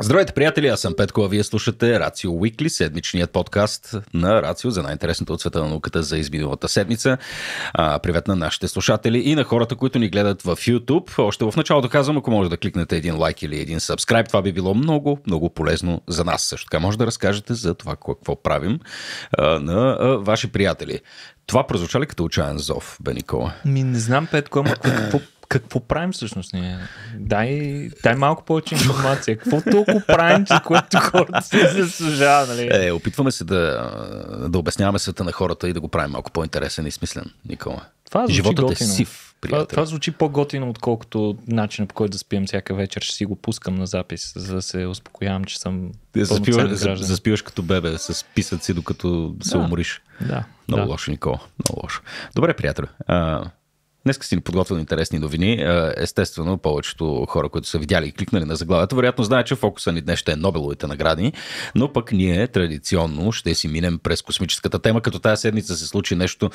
Здравейте, приятели! Аз съм Петко, а вие слушате Рацио Уикли, седмичният подкаст на Рацио за най-интересното от света на науката за изминалата седмица. А, привет на нашите слушатели и на хората, които ни гледат в YouTube. Още в началото казвам, ако може да кликнете един лайк или един сабскрайб, това би било много, много полезно за нас. Също така може да разкажете за това какво правим а, на а, ваши приятели. Това прозвуча ли като отчаян зов, Беникола? Ми не знам, Петко, ама какво какво правим всъщност ние? Дай, дай малко повече информация. Какво толкова правим, че което хората се заслужава? Нали? Е, опитваме се да, да обясняваме света на хората и да го правим малко по-интересен и смислен, Никола. Това Животът е готино. е сив. Това, това звучи по-готино, отколкото начина по който да спим всяка вечер. Ще си го пускам на запис, за да се успокоявам, че съм. Е, заспиваш, заспиваш като бебе с писъци, докато се да. умориш. Да. Много да. лошо, Никола. Много лошо. Добре, приятел. А, Днес си ни подготвил интересни новини. Е, естествено, повечето хора, които са видяли и кликнали на заглавата, вероятно знаят, че фокуса ни днес ще е Нобеловите награди, но пък ние традиционно ще си минем през космическата тема, като тази седмица се случи нещо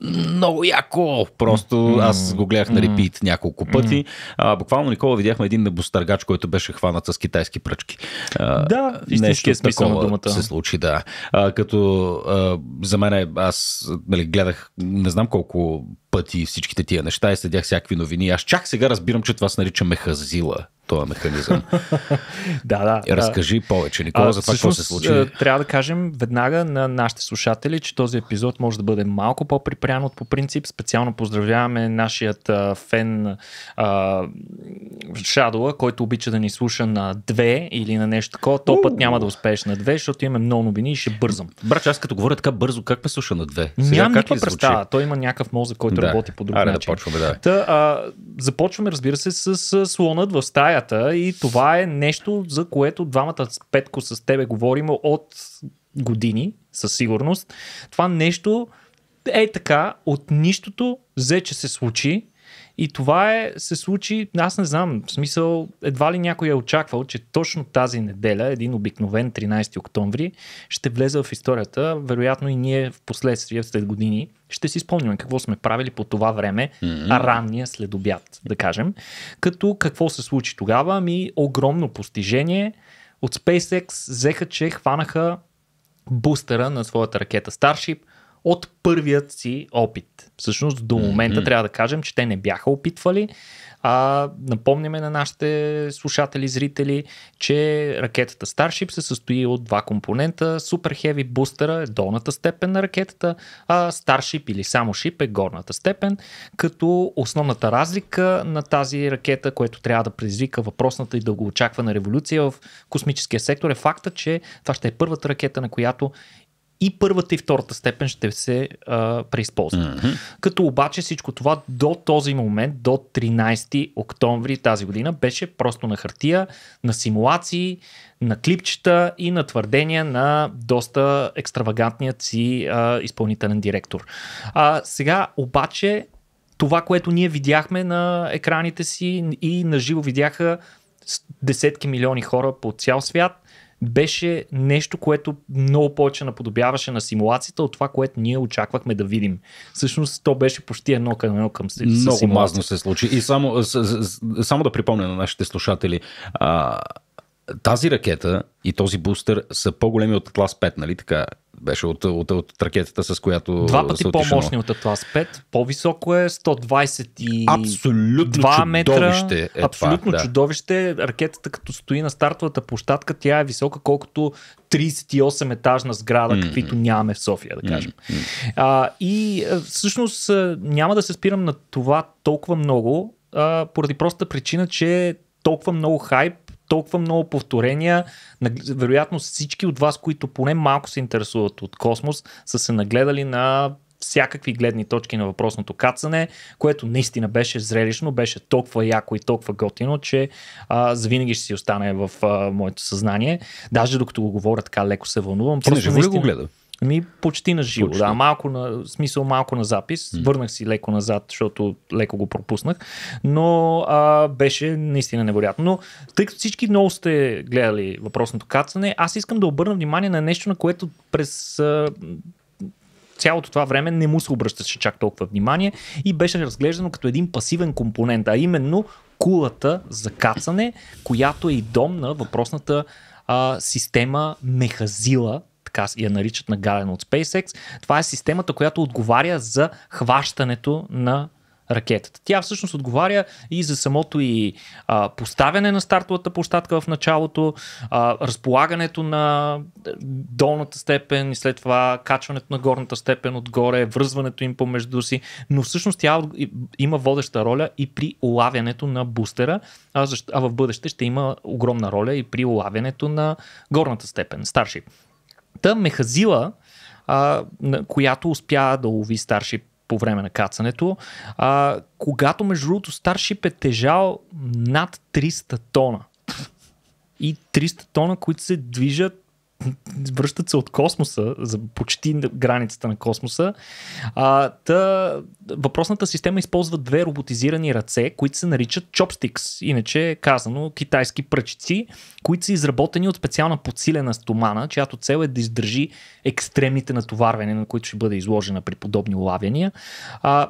много яко! Просто аз го гледах на репит няколко пъти. А, буквално, Никола, видяхме един небостъргач, който беше хванат с китайски пръчки. А, да, е смисъл на думата. се случи, да. А, като а, за мен аз нали, гледах не знам колко пъти всичките тия неща и следях всякакви новини. Аз чак сега разбирам, че това се нарича мехазила този механизъм. да, да. Разкажи да. повече, Никола, а, за това какво се случи. Трябва да кажем веднага на нашите слушатели, че този епизод може да бъде малко по-припрян от по принцип. Специално поздравяваме нашият а, фен а, който обича да ни слуша на две или на нещо такова. То път няма да успееш на две, защото имаме много новини и ще бързам. Брат, аз като говоря така бързо, как ме слуша на две? Нямам никаква представа. Той има някакъв мозък, който да. работи по друг начин. Да почваме, да. Та, а, започваме, разбира се, с, с слонът в стая стаята и това е нещо, за което двамата с Петко с тебе говорим от години, със сигурност. Това нещо е така, от нищото взе, че се случи и това е, се случи, аз не знам, в смисъл, едва ли някой е очаквал, че точно тази неделя, един обикновен 13 октомври, ще влезе в историята, вероятно и ние в последствие, след години, ще си спомняме какво сме правили по това време, mm-hmm. ранния следобяд, да кажем. Като какво се случи тогава? Ми огромно постижение. От SpaceX взеха, че хванаха бустера на своята ракета Starship – от първият си опит. Всъщност до момента mm-hmm. трябва да кажем, че те не бяха опитвали. А, напомняме на нашите слушатели, зрители, че ракетата Starship се състои от два компонента. Super Heavy бустера е долната степен на ракетата, а Starship или само Ship е горната степен, като основната разлика на тази ракета, което трябва да предизвика въпросната и дългоочаквана революция в космическия сектор е факта, че това ще е първата ракета, на която и първата и втората степен ще се а, преизползват. Mm-hmm. Като обаче всичко това до този момент, до 13 октомври тази година, беше просто на хартия, на симулации, на клипчета и на твърдения на доста екстравагантният си а, изпълнителен директор. А, сега обаче това, което ние видяхме на екраните си и на живо видяха десетки милиони хора по цял свят беше нещо, което много повече наподобяваше на симулацията от това, което ние очаквахме да видим. Всъщност то беше почти едно към едно към Много мазно се случи. И само, само да припомня на нашите слушатели, а, тази ракета и този бустер са по-големи от Атлас 5, нали така? Беше от, от, от ракетата, с която. Два пъти по-мощни от Атлас 5, по-високо е 120 Абсолютно 2 метра. Е абсолютно това, да. чудовище. Ракетата, като стои на стартовата площадка, тя е висока, колкото 38 етажна сграда, mm-hmm. каквито нямаме в София, да кажем. Mm-hmm. А, и всъщност няма да се спирам на това толкова много, а, поради простата причина, че толкова много хайп толкова много повторения. Вероятно всички от вас, които поне малко се интересуват от космос, са се нагледали на всякакви гледни точки на въпросното кацане, което наистина беше зрелищно, беше толкова яко и толкова готино, че а, завинаги ще си остане в а, моето съзнание. Даже докато го говоря така леко се вълнувам. Ти не живо ли го гледа? Ми почти на живо, почти. да, малко на, смисъл малко на запис, mm. върнах си леко назад, защото леко го пропуснах, но а, беше наистина невероятно. Но тъй като всички много сте гледали въпросното кацане, аз искам да обърна внимание на нещо, на което през а, цялото това време не му се обръщаше чак толкова внимание и беше разглеждано като един пасивен компонент, а именно кулата за кацане, която е и дом на въпросната а, система Мехазила, така я наричат на Гален от SpaceX. Това е системата, която отговаря за хващането на ракетата. Тя всъщност отговаря и за самото и а, поставяне на стартовата площадка в началото, а, разполагането на е, долната степен и след това качването на горната степен отгоре, връзването им помежду си, но всъщност тя има водеща роля и при улавянето на бустера, а, защо, а в бъдеще ще има огромна роля и при улавянето на горната степен, Starship. Та Мехазила, а, която успя да лови Старшип по време на кацането, а, когато между другото Старшип е тежал над 300 тона. И 300 тона, които се движат връщат се от космоса, за почти границата на космоса. А, та, въпросната система използва две роботизирани ръце, които се наричат chopsticks, иначе е казано китайски пръчици, които са изработени от специална подсилена стомана, чиято цел е да издържи екстремните натоварвания, на които ще бъде изложена при подобни улавяния. А,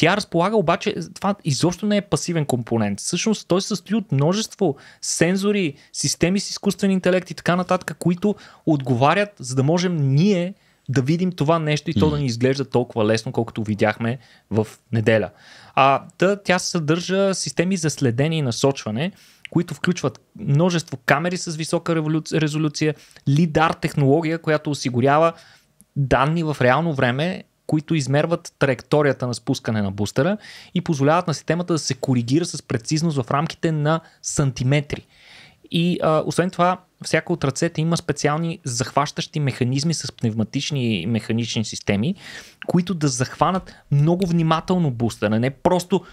тя разполага обаче, това изобщо не е пасивен компонент. Всъщност той състои от множество сензори, системи с изкуствен интелект и така нататък, които отговарят, за да можем ние да видим това нещо и то да ни изглежда толкова лесно, колкото видяхме в неделя. А, да, тя съдържа системи за следение и насочване, които включват множество камери с висока резолюция, лидар технология, която осигурява данни в реално време които измерват траекторията на спускане на бустера и позволяват на системата да се коригира с прецизност в рамките на сантиметри. И а, освен това, всяка от ръцете има специални захващащи механизми с пневматични и механични системи, които да захванат много внимателно бустера, не просто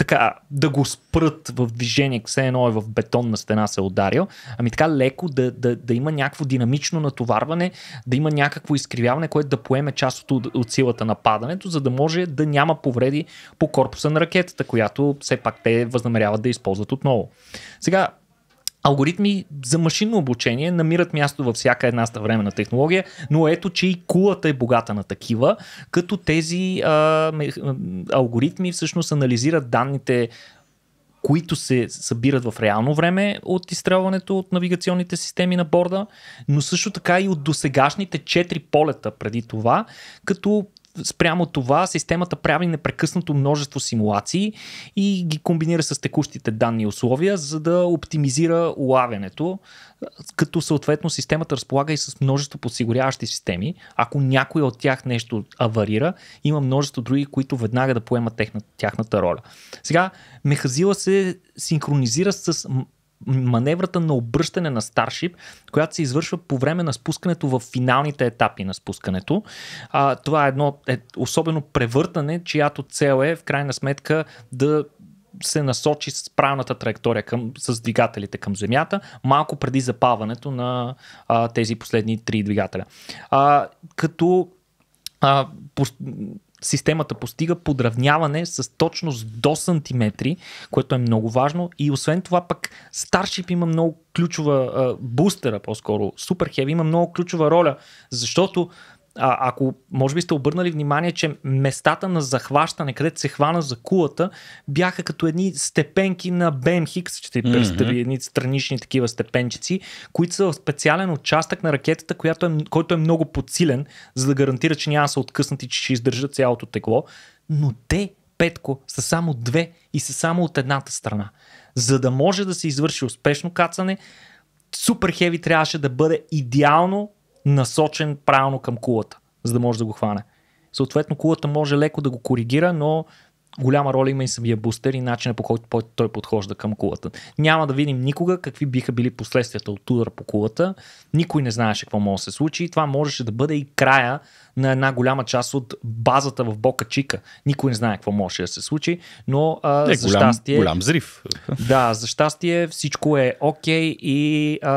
така да го спрат в движение, все едно е в бетонна стена се е ударил, ами така леко да, да, да има някакво динамично натоварване, да има някакво изкривяване, което да поеме част от, от силата на падането, за да може да няма повреди по корпуса на ракетата, която все пак те възнамеряват да използват отново. Сега, Алгоритми за машинно обучение намират място във всяка една съвременна технология, но ето, че и кулата е богата на такива, като тези а, алгоритми всъщност анализират данните които се събират в реално време от изстрелването от навигационните системи на борда, но също така и от досегашните 4 полета преди това, като спрямо това системата прави непрекъснато множество симулации и ги комбинира с текущите данни и условия, за да оптимизира улавянето, като съответно системата разполага и с множество подсигуряващи системи. Ако някой от тях нещо аварира, има множество други, които веднага да поемат техна, тяхната роля. Сега, Мехазила се синхронизира с маневрата на обръщане на Старшип, която се извършва по време на спускането в финалните етапи на спускането. А, това е едно е, особено превъртане, чиято цел е в крайна сметка да се насочи с правилната траектория към, с двигателите към земята, малко преди запаването на а, тези последни три двигателя. А, като а, системата постига подравняване с точност до сантиметри, което е много важно. И освен това пък Starship има много ключова, бустера по-скоро, Super Heavy има много ключова роля, защото а, ако може би сте обърнали внимание, че местата на захващане, където се хвана за кулата, бяха като едни степенки на Бемхик ще ти представи mm-hmm. едни странични такива степенчици, които са в специален участък на ракетата, която е, който е много подсилен, за да гарантира, че няма да са откъснати, че ще издържат цялото тегло. Но те, Петко, са само две и са само от едната страна. За да може да се извърши успешно кацане, Супер Хеви трябваше да бъде идеално насочен правилно към кулата, за да може да го хване. Съответно, кулата може леко да го коригира, но голяма роля има и самия бустер и начина по който той подхожда към кулата. Няма да видим никога какви биха били последствията от удар по кулата. Никой не знаеше какво може да се случи и това можеше да бъде и края на една голяма част от базата в Бока Чика. Никой не знае какво може да се случи, но а, е, за голям, щастие... Голям взрив. Да, за щастие всичко е окей okay и а,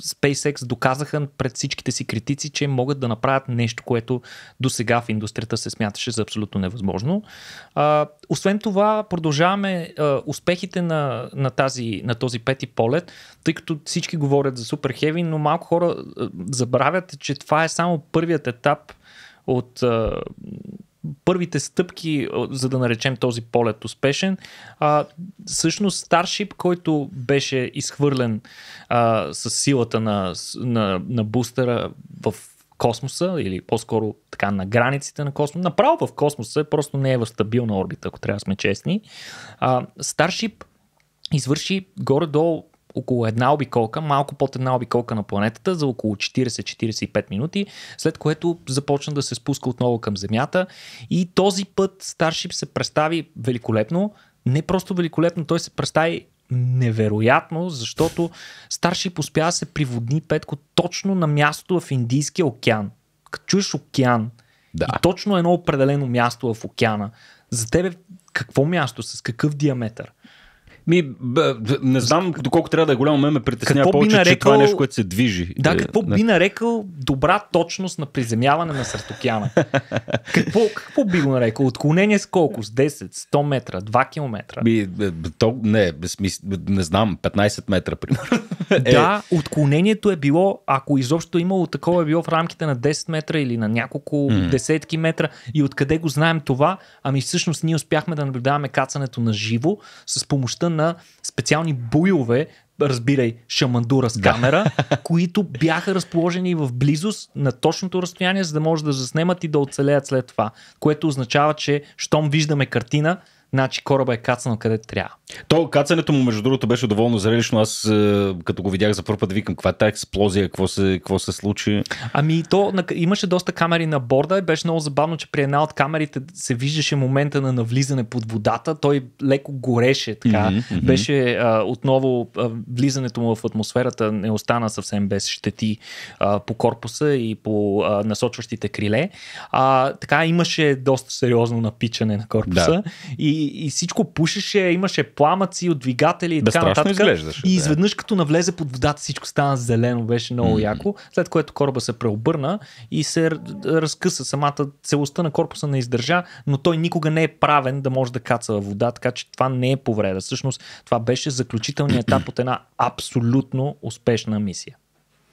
SpaceX доказаха пред всичките си критици, че могат да направят нещо, което до сега в индустрията се смяташе за абсолютно невъзможно. А, освен това, продължаваме а, успехите на, на, тази, на този пети полет, тъй като всички говорят за супер хеви, но малко хора а, забравят, че това е само първият етап от а, първите стъпки, за да наречем този полет успешен. А, всъщност Старшип, който беше изхвърлен а, с силата на, на, на бустера в космоса или по-скоро така на границите на космоса, направо в космоса, просто не е в стабилна орбита, ако трябва да сме честни. А, Starship извърши горе-долу около една обиколка, малко под една обиколка на планетата за около 40-45 минути, след което започна да се спуска отново към Земята и този път Starship се представи великолепно, не просто великолепно, той се представи невероятно, защото Старшип успя да се приводни петко точно на място в Индийския океан. Като чуеш океан да. и точно едно определено място в океана, за тебе какво място, с какъв диаметър? Ми, бе, не знам доколко трябва да е голямо, ме притеснява какво повече, нарекал... че това е нещо, което се движи. Да, е, какво не. би нарекал добра точност на приземяване на съртокяна? какво, какво би го нарекал? Отклонение с колко? С 10, 100 метра, 2 км? Би, то, не, смис... не знам, 15 метра, примерно. да, отклонението е било, ако изобщо е имало такова, е било в рамките на 10 метра или на няколко mm. десетки метра. И откъде го знаем това? Ами всъщност ние успяхме да наблюдаваме кацането на живо с помощта на специални буйове, разбирай, шамандура с камера, да. които бяха разположени в близост на точното разстояние, за да може да заснемат и да оцелеят след това. Което означава, че щом виждаме картина, Значи кораба е кацнал къде трябва. То кацането му, между другото, беше доволно зрелищно. Аз е, като го видях за първ път, викам, каква е тази експлозия, какво се, какво се случи. Ами, то имаше доста камери на борда и беше много забавно, че при една от камерите се виждаше момента на навлизане под водата. Той леко гореше така. Mm-hmm, mm-hmm. Беше а, отново а, влизането му в атмосферата не остана съвсем без щети а, по корпуса и по а, насочващите криле. А, така имаше доста сериозно напичане на корпуса. Да. И и, всичко пушеше, имаше пламъци от двигатели и така нататък. Изглеждаш, и изведнъж да. като навлезе под водата всичко стана зелено, беше много mm-hmm. яко, след което кораба се преобърна и се разкъса самата целостта на корпуса не издържа, но той никога не е правен да може да каца във вода, така че това не е повреда. Всъщност това беше заключителният етап от една абсолютно успешна мисия.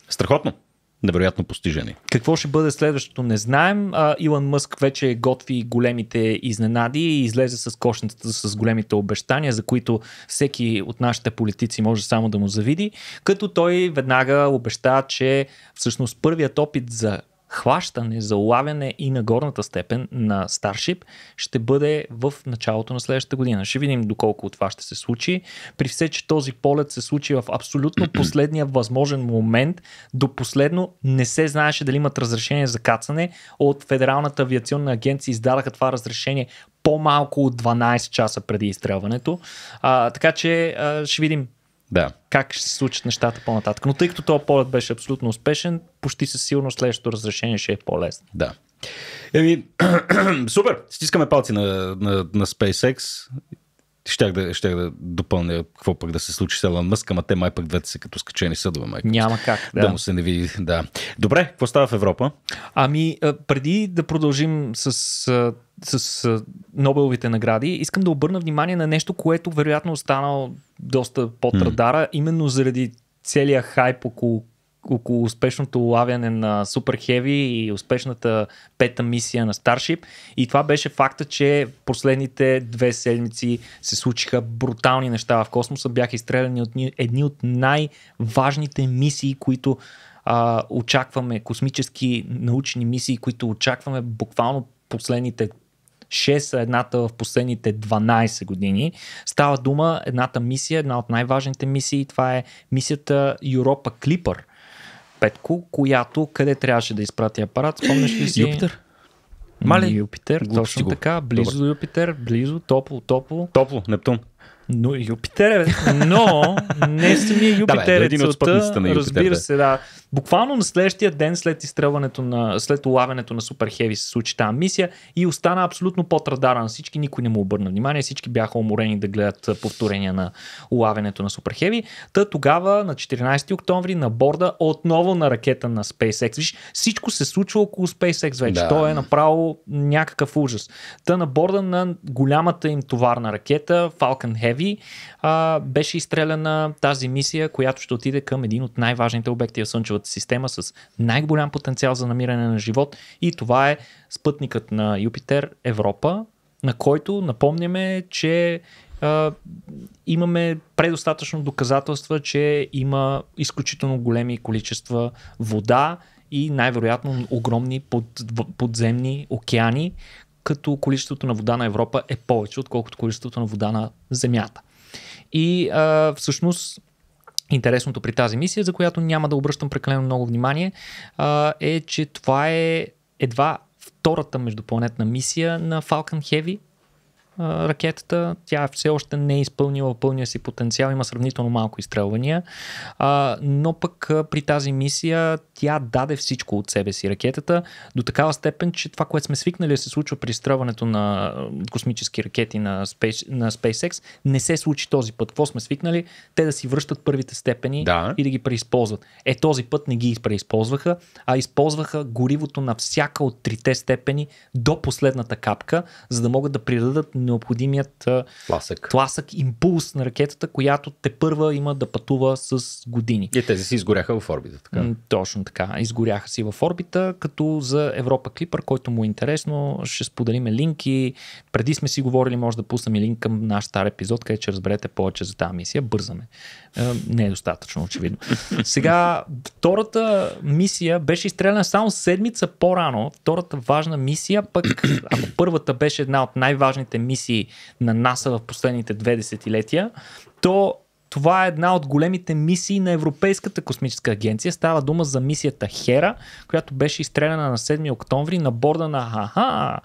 Страхотно невероятно постижение. Какво ще бъде следващото, не знаем. А, Илон Мъск вече готви големите изненади и излезе с кошницата с големите обещания, за които всеки от нашите политици може само да му завиди, като той веднага обеща, че всъщност първият опит за хващане, за улавяне и на горната степен на Starship ще бъде в началото на следващата година. Ще видим доколко това ще се случи. При все, че този полет се случи в абсолютно последния възможен момент, до последно не се знаеше дали имат разрешение за кацане. От Федералната авиационна агенция издадаха това разрешение по-малко от 12 часа преди изстрелването. А, така че а, ще видим да. Как ще се случат нещата по-нататък. Но тъй като този полет беше абсолютно успешен, почти със сигурност следващото разрешение ще е по-лесно. Да. Еми, супер! Стискаме палци на, на, на SpaceX Щях да, щях да допълня какво пък да се случи с Елън Мъск, ама те май пък двете са като скачени съдове, май. Няма как, да. Да му се не види, да. Добре, какво става в Европа? Ами, преди да продължим с с Нобеловите награди, искам да обърна внимание на нещо, което вероятно е останало доста под радара, mm. именно заради целият хайп около около успешното лавяне на Super Heavy и успешната пета мисия на Starship. И това беше факта, че последните две седмици се случиха брутални неща в космоса. Бяха изстреляни от едни от най-важните мисии, които а, очакваме, космически научни мисии, които очакваме буквално последните 6, а едната в последните 12 години. Става дума едната мисия, една от най-важните мисии, това е мисията Europa Clipper, Петко, която къде трябваше да изпрати апарат, спомняш ли си? Юпитер. Мали? Юпитер, точно така, близо до Юпитер, близо, топло, топло. Топло, Нептун. Но Юпитер е, но не самия Юпитер е един от целта, на Юпитер, разбира се, да. Буквално на следващия ден след изстрелването на, след улавянето на Супер Хеви се случи тази мисия и остана абсолютно под радара на всички, никой не му обърна внимание, всички бяха уморени да гледат повторения на улавянето на Супер Хеви. Та тогава на 14 октомври на борда отново на ракета на SpaceX. Виж, всичко се случва около SpaceX вече. Да. То е направо някакъв ужас. Та на борда на голямата им товарна ракета Falcon Heavy появи, а, беше изстреляна тази мисия, която ще отиде към един от най-важните обекти в Слънчевата система с най-голям потенциал за намиране на живот и това е спътникът на Юпитер Европа, на който напомняме, че а, имаме предостатъчно доказателства, че има изключително големи количества вода и най-вероятно огромни под, подземни океани, като количеството на вода на Европа е повече, отколкото количеството на вода на Земята. И а, всъщност интересното при тази мисия, за която няма да обръщам прекалено много внимание, а, е, че това е едва втората междупланетна мисия на Falcon Heavy, ракетата. Тя все още не е изпълнила пълния си потенциал, има сравнително малко изстрелвания, а, но пък при тази мисия тя даде всичко от себе си ракетата до такава степен, че това, което сме свикнали да се случва при изстрелването на космически ракети на, Space, на SpaceX, не се случи този път. Какво сме свикнали? Те да си връщат първите степени да. и да ги преизползват. Е, този път не ги преизползваха, а използваха горивото на всяка от трите степени до последната капка, за да могат да придадат необходимият тласък, тласък импулс на ракетата, която те първа има да пътува с години. И те си изгоряха в орбита. Така. Точно така, изгоряха си в орбита, като за Европа Клипър, който му е интересно, ще споделиме линки. Преди сме си говорили, може да пуснем и линк към наш стар епизод, където ще разберете повече за тази мисия. Бързаме. Е, не е достатъчно, очевидно. Сега, втората мисия беше изстреляна само седмица по-рано. Втората важна мисия, пък ако първата беше една от най-важните мисии на НАСА в последните две десетилетия, то това е една от големите мисии на Европейската космическа агенция. Става дума за мисията Хера, която беше изстреляна на 7 октомври на борда на Аха!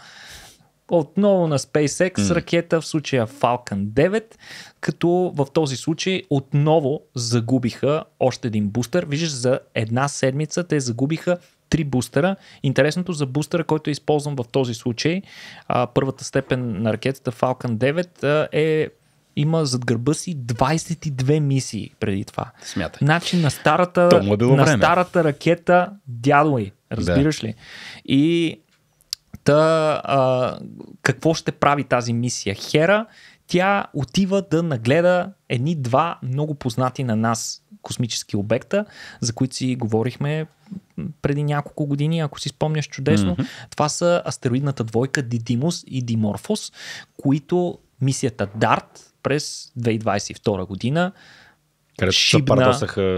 отново на SpaceX mm. ракета, в случая Falcon 9, като в този случай отново загубиха още един бустер. Виждаш, за една седмица те загубиха три бустера. Интересното за бустера, който е използван в този случай, първата степен на ракетата Falcon 9 е има зад гърба си 22 мисии преди това. Смятай. Значи на старата, е на старата ракета дядо й, разбираш да. ли? И та, а, какво ще прави тази мисия? Хера, тя отива да нагледа едни два много познати на нас космически обекта, за които си говорихме преди няколко години, ако си спомняш чудесно. Mm-hmm. Това са астероидната двойка Дидимус и Диморфос, които мисията DART през 2022 година. шибна,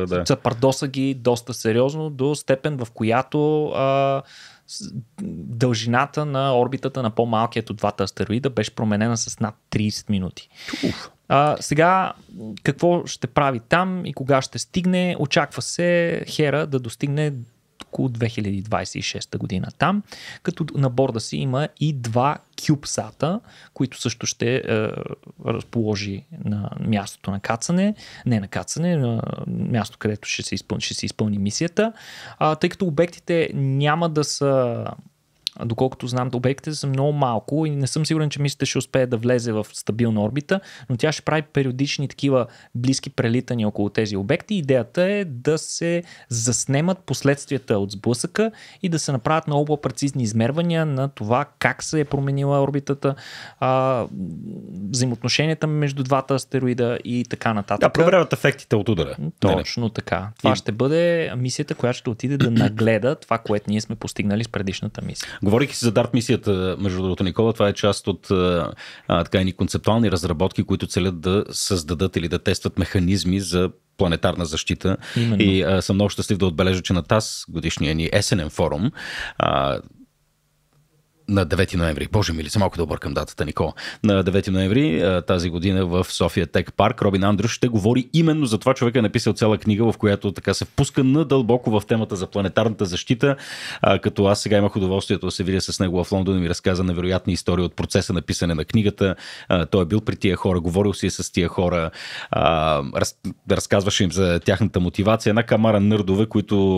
да. пардоса ги доста сериозно до степен, в която а, дължината на орбитата на по-малкият от двата астероида беше променена с над 30 минути. Уф. А, сега, какво ще прави там и кога ще стигне? Очаква се Хера да достигне около 2026 година там, като на борда си има и два кюбсата, които също ще е, разположи на мястото на кацане, не на кацане, на място, където ще се изпълни, ще се изпълни мисията, а, тъй като обектите няма да са Доколкото знам, обектите са много малко и не съм сигурен, че мислите ще успее да влезе в стабилна орбита, но тя ще прави периодични такива близки прелитания около тези обекти. Идеята е да се заснемат последствията от сблъсъка и да се направят много по-прецизни измервания на това как се е променила орбитата, а, взаимоотношенията между двата астероида и така нататък. Да, проверяват ефектите от удара. Точно не, не. така. Това и... ще бъде мисията, която ще отиде да нагледа това, което ние сме постигнали с предишната мисия. Говорих си за Дарт мисията, между другото, Никола, това е част от а, така ни концептуални разработки, които целят да създадат или да тестват механизми за планетарна защита. Именно. И а, съм много щастлив да отбележа, че на ТАС, годишния ни есенен форум, а, на 9 ноември, боже ми ли, са малко да объркам датата, Никола, на 9 ноември тази година в София Тек Парк Робин Андрюш ще говори именно за това. Човек е написал цяла книга, в която така се впуска надълбоко в темата за планетарната защита, като аз сега имах удоволствието да се видя с него в Лондон и ми разказа невероятни истории от процеса на писане на книгата. Той е бил при тия хора, говорил си е с тия хора, разказваше им за тяхната мотивация. Една камара нърдове, които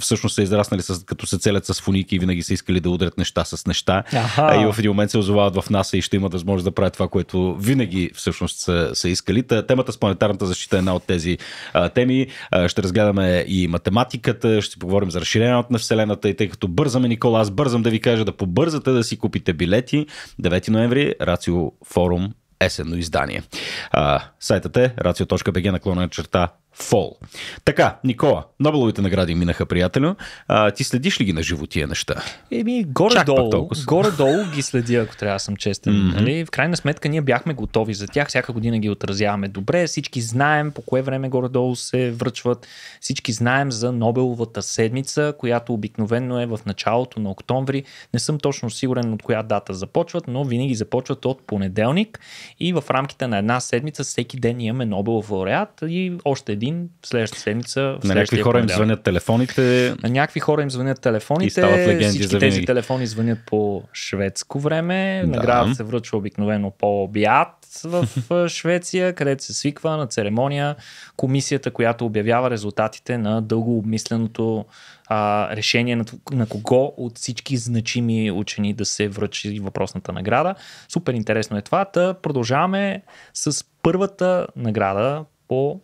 всъщност са израснали с, като се целят с фуники и винаги са искали да удрят неща с неща. Аха. И в един момент се озовават в НАСА и ще имат възможност да правят това, което винаги всъщност са, са искали. Та, темата с планетарната защита е една от тези а, теми. А, ще разгледаме и математиката, ще поговорим за разширението на Вселената и тъй като бързаме, Никола, аз бързам да ви кажа да побързате да си купите билети. 9 ноември, Рацио Форум есенно издание. А, сайтът е racio.bg наклона черта Фол. Така, Никола, Нобеловите награди минаха, приятелю. А, ти следиш ли ги на живо тия неща? Еми, горе-долу, горе-долу ги следя, ако трябва да съм честен. Mm-hmm. Нали? В крайна сметка ние бяхме готови за тях, всяка година ги отразяваме добре, всички знаем по кое време горе-долу се връчват, всички знаем за Нобеловата седмица, която обикновенно е в началото на октомври. Не съм точно сигурен от коя дата започват, но винаги започват от понеделник и в рамките на една седмица всеки ден имаме Нобелов лауреат и още един един, следващата седмица. В На някакви хора им звънят телефоните. На някакви хора им звънят телефоните. И стават легенди Всички за тези телефони звънят по шведско време. Да. Наградата се връчва обикновено по обяд в Швеция, където се свиква на церемония комисията, която обявява резултатите на дълго обмисленото а, решение на, на кого от всички значими учени да се връчи въпросната награда. Супер интересно е това. Та продължаваме с първата награда по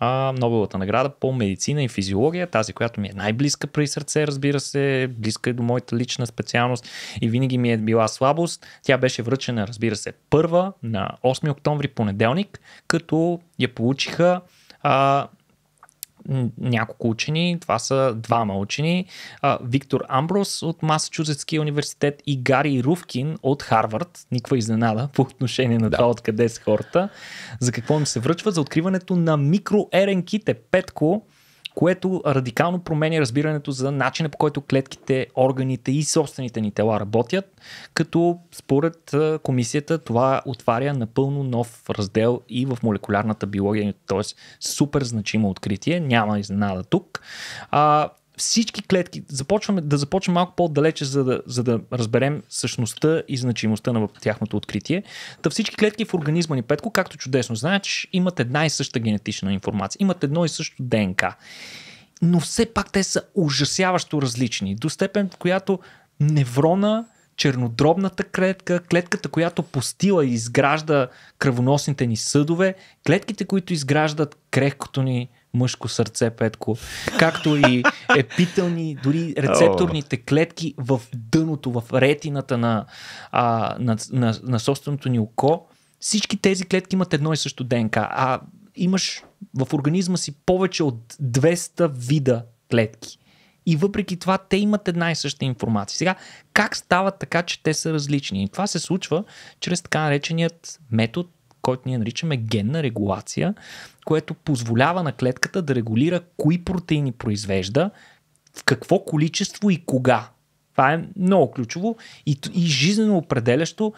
а, Нобелата награда по медицина и физиология, тази, която ми е най-близка при сърце, разбира се, близка е до моята лична специалност и винаги ми е била слабост. Тя беше връчена, разбира се, първа на 8 октомври понеделник, като я получиха а, няколко учени, това са двама учени, Виктор Амброс от Масачузетския университет и Гари Руфкин от Харвард, никаква изненада по отношение на да. това откъде са хората, за какво им се връчва, за откриването на микро-РНК-те, Петко, което радикално променя разбирането за начина по който клетките, органите и собствените ни тела работят, като според комисията това отваря напълно нов раздел и в молекулярната биология, т.е. супер значимо откритие, няма изненада тук. А, всички клетки, започваме, да започнем малко по-далече, за да, за да разберем същността и значимостта на тяхното откритие. Та всички клетки в организма ни, Петко, както чудесно знаеш, имат една и съща генетична информация, имат едно и също ДНК. Но все пак те са ужасяващо различни, до степен, в която неврона, чернодробната клетка, клетката, която постила и изгражда кръвоносните ни съдове, клетките, които изграждат крехкото ни мъжко сърце, Петко, както и епителни, дори рецепторните клетки в дъното, в ретината на, а, на, на, на собственото ни око. Всички тези клетки имат едно и също ДНК, а имаш в организма си повече от 200 вида клетки. И въпреки това те имат една и съща информация. Сега, как става така, че те са различни? И това се случва чрез така нареченият метод, който ние наричаме генна регулация което позволява на клетката да регулира кои протеини произвежда, в какво количество и кога. Това е много ключово и, и жизнено определящо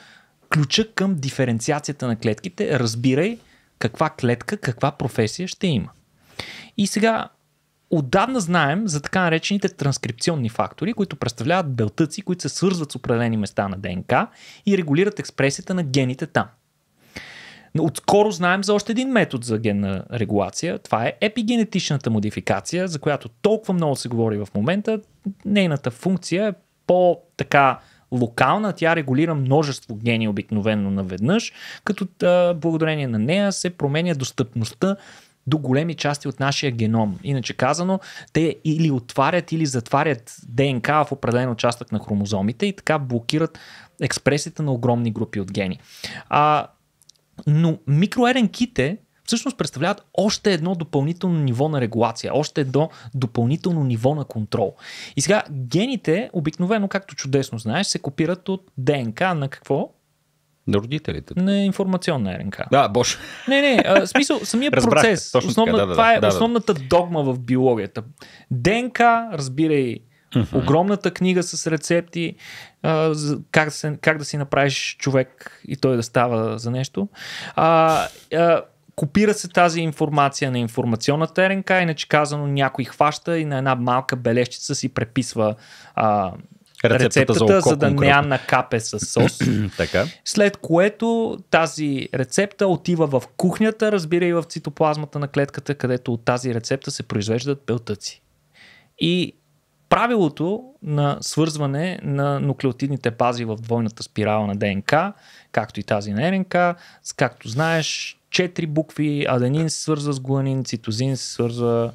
ключа към диференциацията на клетките. Разбирай каква клетка, каква професия ще има. И сега отдавна знаем за така наречените транскрипционни фактори, които представляват белтъци, които се свързват с определени места на ДНК и регулират експресията на гените там. Но отскоро знаем за още един метод за генна регулация. Това е епигенетичната модификация, за която толкова много се говори в момента. Нейната функция е по-така локална, тя регулира множество гени обикновенно наведнъж, като а, благодарение на нея се променя достъпността до големи части от нашия геном. Иначе казано, те или отварят или затварят ДНК в определен участък на хромозомите и така блокират експресията на огромни групи от гени. А, но микроRNK-те всъщност представляват още едно допълнително ниво на регулация, още едно допълнително ниво на контрол. И сега гените обикновено, както чудесно знаеш, се копират от ДНК на какво? На родителите. На информационна РНК. Да, боже. Не, не, а, смисъл, самия Разбрах, процес. Точно основна, така, да, това да, е да, основната да. догма в биологията. ДНК, разбирай Uh-huh. Огромната книга с рецепти, а, как, да се, как да си направиш човек и той да става за нещо. А, а, копира се тази информация на информационната РНК, иначе казано някой хваща и на една малка бележчица си преписва а, рецептата, рецептата за, око, за да не я накапе с сос. така. След което тази рецепта отива в кухнята, разбира и в цитоплазмата на клетката, където от тази рецепта се произвеждат белтъци. И правилото на свързване на нуклеотидните пази в двойната спирала на ДНК, както и тази на РНК. Както знаеш, четири букви, аденин се свързва с гуанин, цитозин се свързва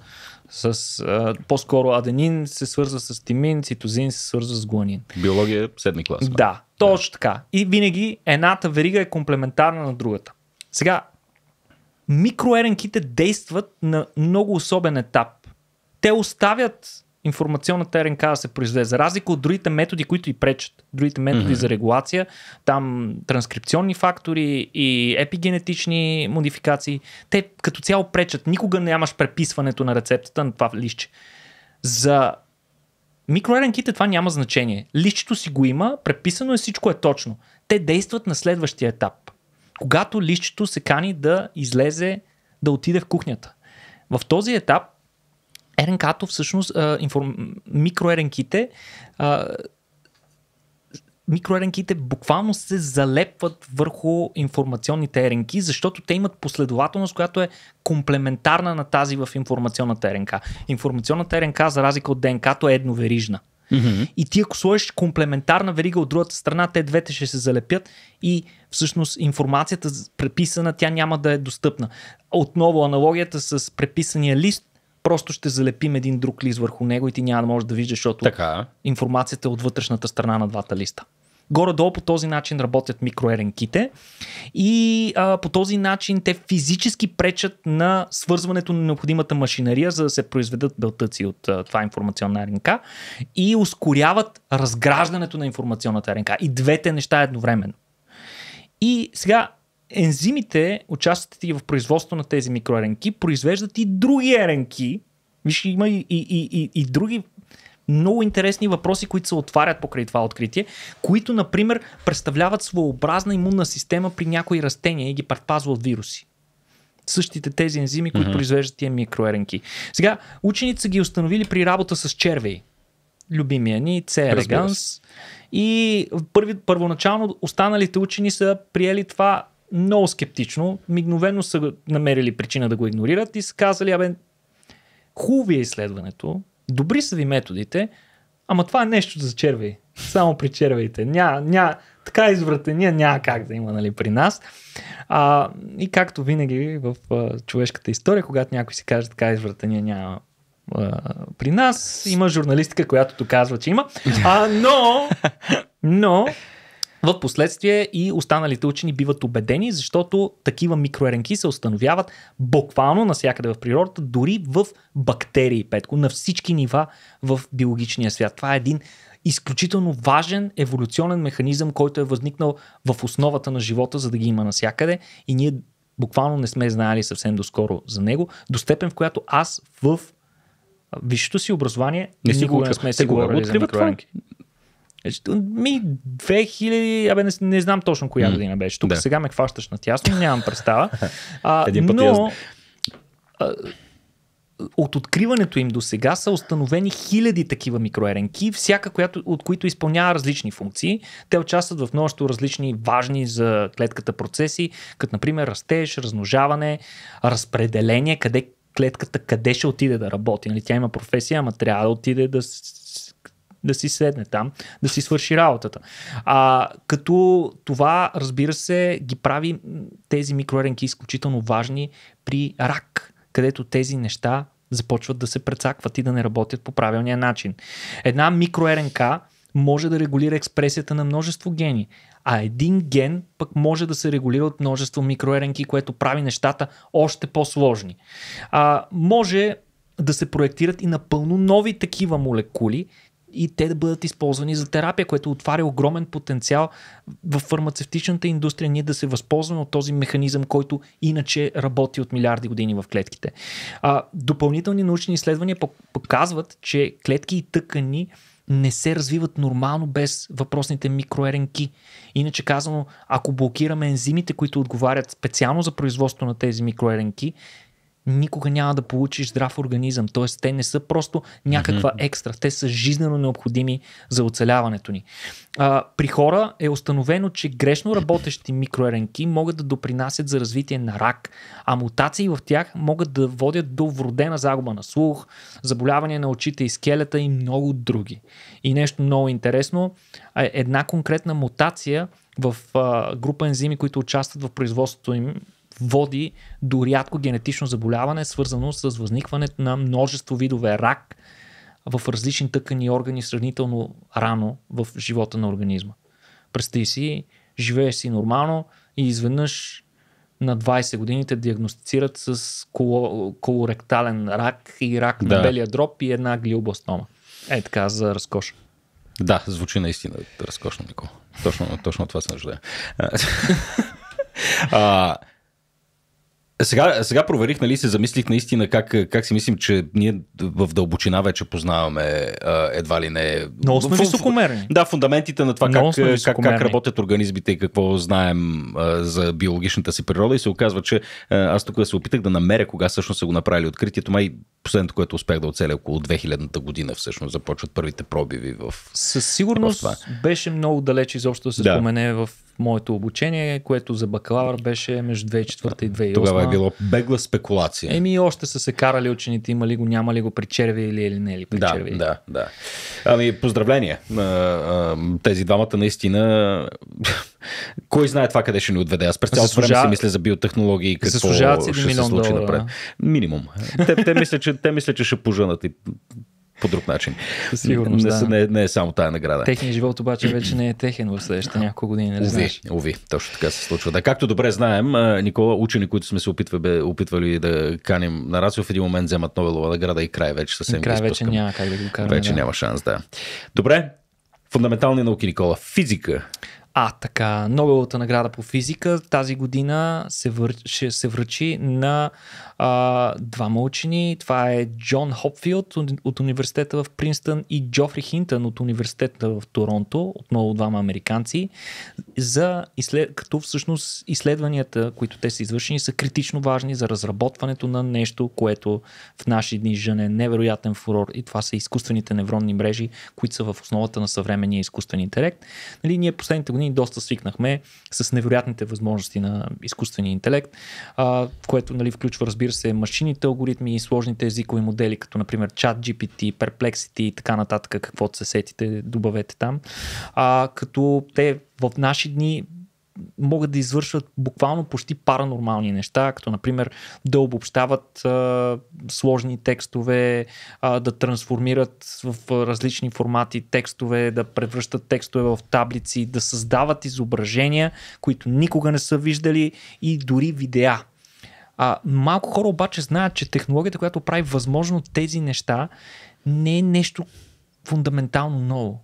с... А, по-скоро аденин се свързва с тимин, цитозин се свързва с гуанин. Биология е седми клас. Нали? Да, точно да. така. И винаги едната верига е комплементарна на другата. Сега, микроеренките действат на много особен етап. Те оставят информационната РНК да се произведе. За разлика от другите методи, които и пречат. Другите методи mm-hmm. за регулация, там транскрипционни фактори и епигенетични модификации, те като цяло пречат. Никога нямаш преписването на рецептата на това лище. За микроренките, това няма значение. Лището си го има, преписано е, всичко е точно. Те действат на следващия етап. Когато лището се кани да излезе, да отиде в кухнята. В този етап РНК-то всъщност, а, информ... те а, те буквално се залепват върху информационните РНК, защото те имат последователност, която е комплементарна на тази в информационната РНК. Информационната РНК, за разлика от ДНК-то, е едноверижна. Mm-hmm. И ти ако сложиш комплементарна верига от другата страна, те двете ще се залепят и всъщност информацията преписана, тя няма да е достъпна. Отново аналогията с преписания лист – просто ще залепим един друг лист върху него и ти няма да можеш да виждаш, защото така. информацията е от вътрешната страна на двата листа. Горе-долу по този начин работят микроеренките и а, по този начин те физически пречат на свързването на необходимата машинария, за да се произведат белтъци от а, това информационна РНК и ускоряват разграждането на информационната РНК. И двете неща едновременно. И сега ензимите, участвате в производство на тези микроеренки, произвеждат и други еренки. Виж, има и, и, и, и, и други много интересни въпроси, които се отварят покрай това откритие, които, например, представляват своеобразна имунна система при някои растения и ги предпазва от вируси. Същите тези ензими, които mm-hmm. произвеждат тия микроеренки. Сега, учените са ги установили при работа с червей. Любимия ни, C. елеганс. И първи, първоначално останалите учени са приели това много скептично, мигновено са намерили причина да го игнорират и са казали, абе, хубаво е изследването, добри са ви методите, ама това е нещо за черви. Само при червите. Ня, ня, така извратения няма как да има нали, при нас. А, и както винаги в а, човешката история, когато някой си каже така извратения няма а, при нас, има журналистика, която доказва, че има. А, но, но в последствие и останалите учени биват убедени, защото такива микроеренки се установяват буквално навсякъде в природата, дори в бактерии, Петко, на всички нива в биологичния свят. Това е един изключително важен еволюционен механизъм, който е възникнал в основата на живота, за да ги има навсякъде и ние буквално не сме знаели съвсем доскоро за него, до степен в която аз в висшето си образование не си никога не сме си говорили за микроеренки. Значи, ми 2000, абе не, не знам точно коя година беше. Тук да. сега ме хващаш на тясно, нямам представа. А, Един път но, от откриването им до сега са установени хиляди такива микроеренки, всяка която, от които изпълнява различни функции. Те участват в множество различни важни за клетката процеси, като например растеж, размножаване, разпределение, къде клетката къде ще отиде да работи. Нали, тя има професия, ама трябва да отиде да да си седне там, да си свърши работата. А, като това, разбира се, ги прави тези микроренки изключително важни при рак, където тези неща започват да се прецакват и да не работят по правилния начин. Една микроРНК може да регулира експресията на множество гени, а един ген пък може да се регулира от множество микроеренки, което прави нещата още по-сложни. А, може да се проектират и напълно нови такива молекули, и те да бъдат използвани за терапия, което отваря огромен потенциал в фармацевтичната индустрия ние да се възползваме от този механизъм, който иначе работи от милиарди години в клетките. А, допълнителни научни изследвания показват, че клетки и тъкани не се развиват нормално без въпросните микроеренки. Иначе казано, ако блокираме ензимите, които отговарят специално за производство на тези микроеренки, никога няма да получиш здрав организъм. Тоест, те не са просто някаква mm-hmm. екстра, те са жизнено необходими за оцеляването ни. А, при хора е установено, че грешно работещи микроеренки могат да допринасят за развитие на рак, а мутации в тях могат да водят до вродена загуба на слух, заболяване на очите и скелета и много други. И нещо много интересно, една конкретна мутация в група ензими, които участват в производството им води до рядко генетично заболяване, свързано с възникването на множество видове рак в различни тъкани и органи сравнително рано в живота на организма. Представи си, живееш си нормално и изведнъж на 20 години те диагностицират с коло, колоректален рак и рак да. на белия дроб и една глиобластома. Е така за разкош. Да, звучи наистина разкошно, Никола. Точно, точно това се нуждае. Сега, сега проверих, нали, се замислих наистина как, как си мислим, че ние в дълбочина вече познаваме едва ли не... Но сме високомерни. Да, фундаментите на това как, как, как работят организмите и какво знаем а, за биологичната си природа и се оказва, че а, аз тук се опитах да намеря кога всъщност са го направили откритието, май последното, което успях да оцеля около 2000-та година всъщност започват първите пробиви в Със сигурност в това. беше много далеч изобщо да се да. спомене в моето обучение, което за бакалавър беше между 2004 и 2008. Тогава е е било бегла спекулация. Еми, още са се карали учените, има ли го, няма ли го при черви или, или не или при да, черви. Да, да. Ами, поздравления. Тези двамата наистина. Кой знае това къде ще ни отведе? Аз през цялото време си мисля за биотехнологии и какво ще се случи долара. напред. Минимум. Те, те, мисля, че, те мисля, че ще поженат и по друг начин. Сигурно, не, да. не, е- не е само тая награда. Техният живот обаче вече не е техен в следващите няколко години. Не уви, знаеш. уви, точно така се случва. Да, както добре знаем, Никола, учени, които сме се опитвали, опитвали да каним на Рацио, в един момент вземат Нобелова награда и край вече съвсем Край вече няма как да го караме. Вече да. няма шанс, да. Добре, фундаментални науки, Никола. Физика. А, така. Нобеловата награда по физика тази година се, се връчи на а, двама учени. Това е Джон Хопфилд от, университета в Принстън и Джофри Хинтън от университета в Торонто, отново двама американци, за изслед... като всъщност изследванията, които те са извършени, са критично важни за разработването на нещо, което в наши дни жене е невероятен фурор и това са изкуствените невронни мрежи, които са в основата на съвременния изкуствен интелект. Нали, ние последните години доста свикнахме с невероятните възможности на изкуствения интелект, а, което нали, включва разбира разбира се, машините, алгоритми и сложните езикови модели, като например чат GPT, Perplexity и така нататък, каквото се сетите, добавете там. А, като те в наши дни могат да извършват буквално почти паранормални неща, като например да обобщават а, сложни текстове, а, да трансформират в различни формати текстове, да превръщат текстове в таблици, да създават изображения, които никога не са виждали и дори видеа. А, малко хора обаче знаят, че технологията, която прави възможно тези неща, не е нещо фундаментално ново.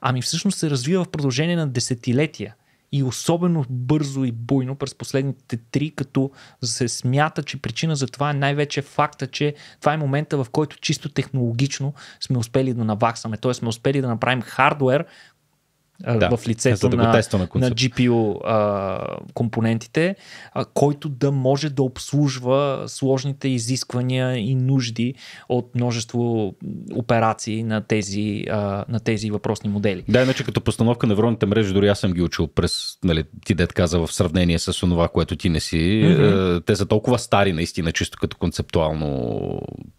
Ами всъщност се развива в продължение на десетилетия и особено бързо и буйно през последните три, като се смята, че причина за това е най-вече факта, че това е момента, в който чисто технологично сме успели да наваксаме. Тоест сме успели да направим хардвер, да, в лицето да на, на, на GPU а, компонентите, а, който да може да обслужва сложните изисквания и нужди от множество операции на тези, а, на тези въпросни модели. Да, иначе като постановка на вронните мрежи, дори аз съм ги учил през, нали, ти дед каза, в сравнение с това, което ти не си. Mm-hmm. Те са толкова стари, наистина, чисто като концептуално.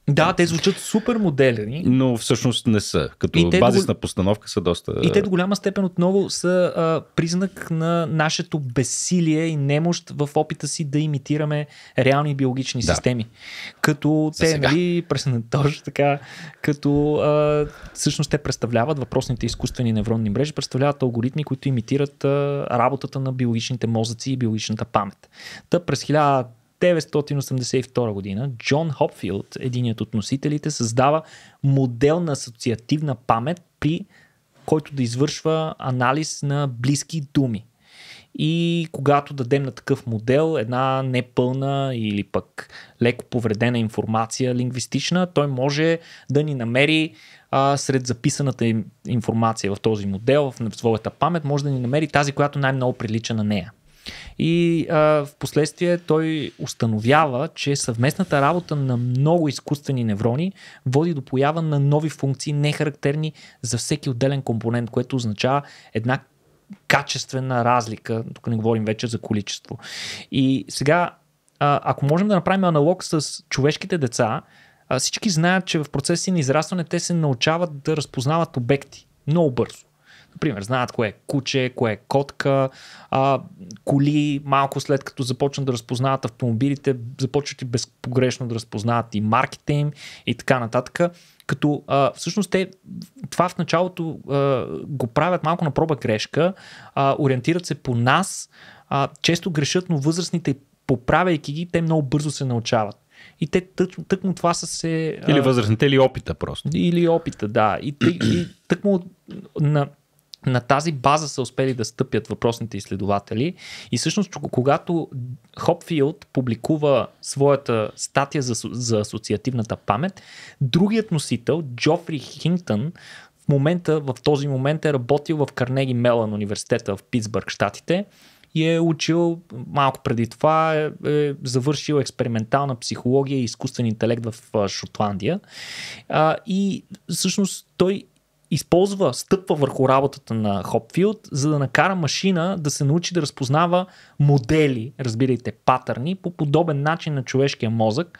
Да, те звучат супер модели, Но всъщност не са. Като базисна до... постановка са доста. И те до голяма степен отново са а, признак на нашето безсилие и немощ в опита си да имитираме реални биологични да. системи. Като За те, нали, точно така, като а, всъщност те представляват въпросните изкуствени невронни мрежи, представляват алгоритми, които имитират а, работата на биологичните мозъци и биологичната памет. Та през 1000 1982 година Джон Хопфилд, единият от носителите, създава модел на асоциативна памет при който да извършва анализ на близки думи. И когато дадем на такъв модел една непълна или пък леко повредена информация лингвистична, той може да ни намери а, сред записаната информация в този модел, в своята памет, може да ни намери тази, която най-много прилича на нея. И а, в последствие той установява, че съвместната работа на много изкуствени неврони води до поява на нови функции, нехарактерни за всеки отделен компонент, което означава една качествена разлика. Тук не говорим вече за количество. И сега, а, ако можем да направим аналог с човешките деца, а, всички знаят, че в процеса на израстване те се научават да разпознават обекти много бързо. Например, знаят кое е куче, кое е котка, а, коли, малко след като започнат да разпознават автомобилите, започват и безпогрешно да разпознават и марките им и така нататък. Като а, всъщност те това в началото а, го правят малко на проба грешка, а, ориентират се по нас, а, често грешат, но възрастните поправяйки ги, те много бързо се научават. И те тъкмо тък това са се... Или възрастните, или опита просто. Или опита, да. И, и, и тъкмо на, на тази база са успели да стъпят въпросните изследователи и всъщност когато Хопфилд публикува своята статия за, за асоциативната памет, другият носител, Джофри Хинтън, в момента, в този момент е работил в Карнеги Мелан университета в Питсбърг, щатите и е учил малко преди това, е, е завършил експериментална психология и изкуствен интелект в Шотландия. А, и всъщност той използва, стъпва върху работата на Хопфилд, за да накара машина да се научи да разпознава модели, разбирайте, патърни, по подобен начин на човешкия мозък,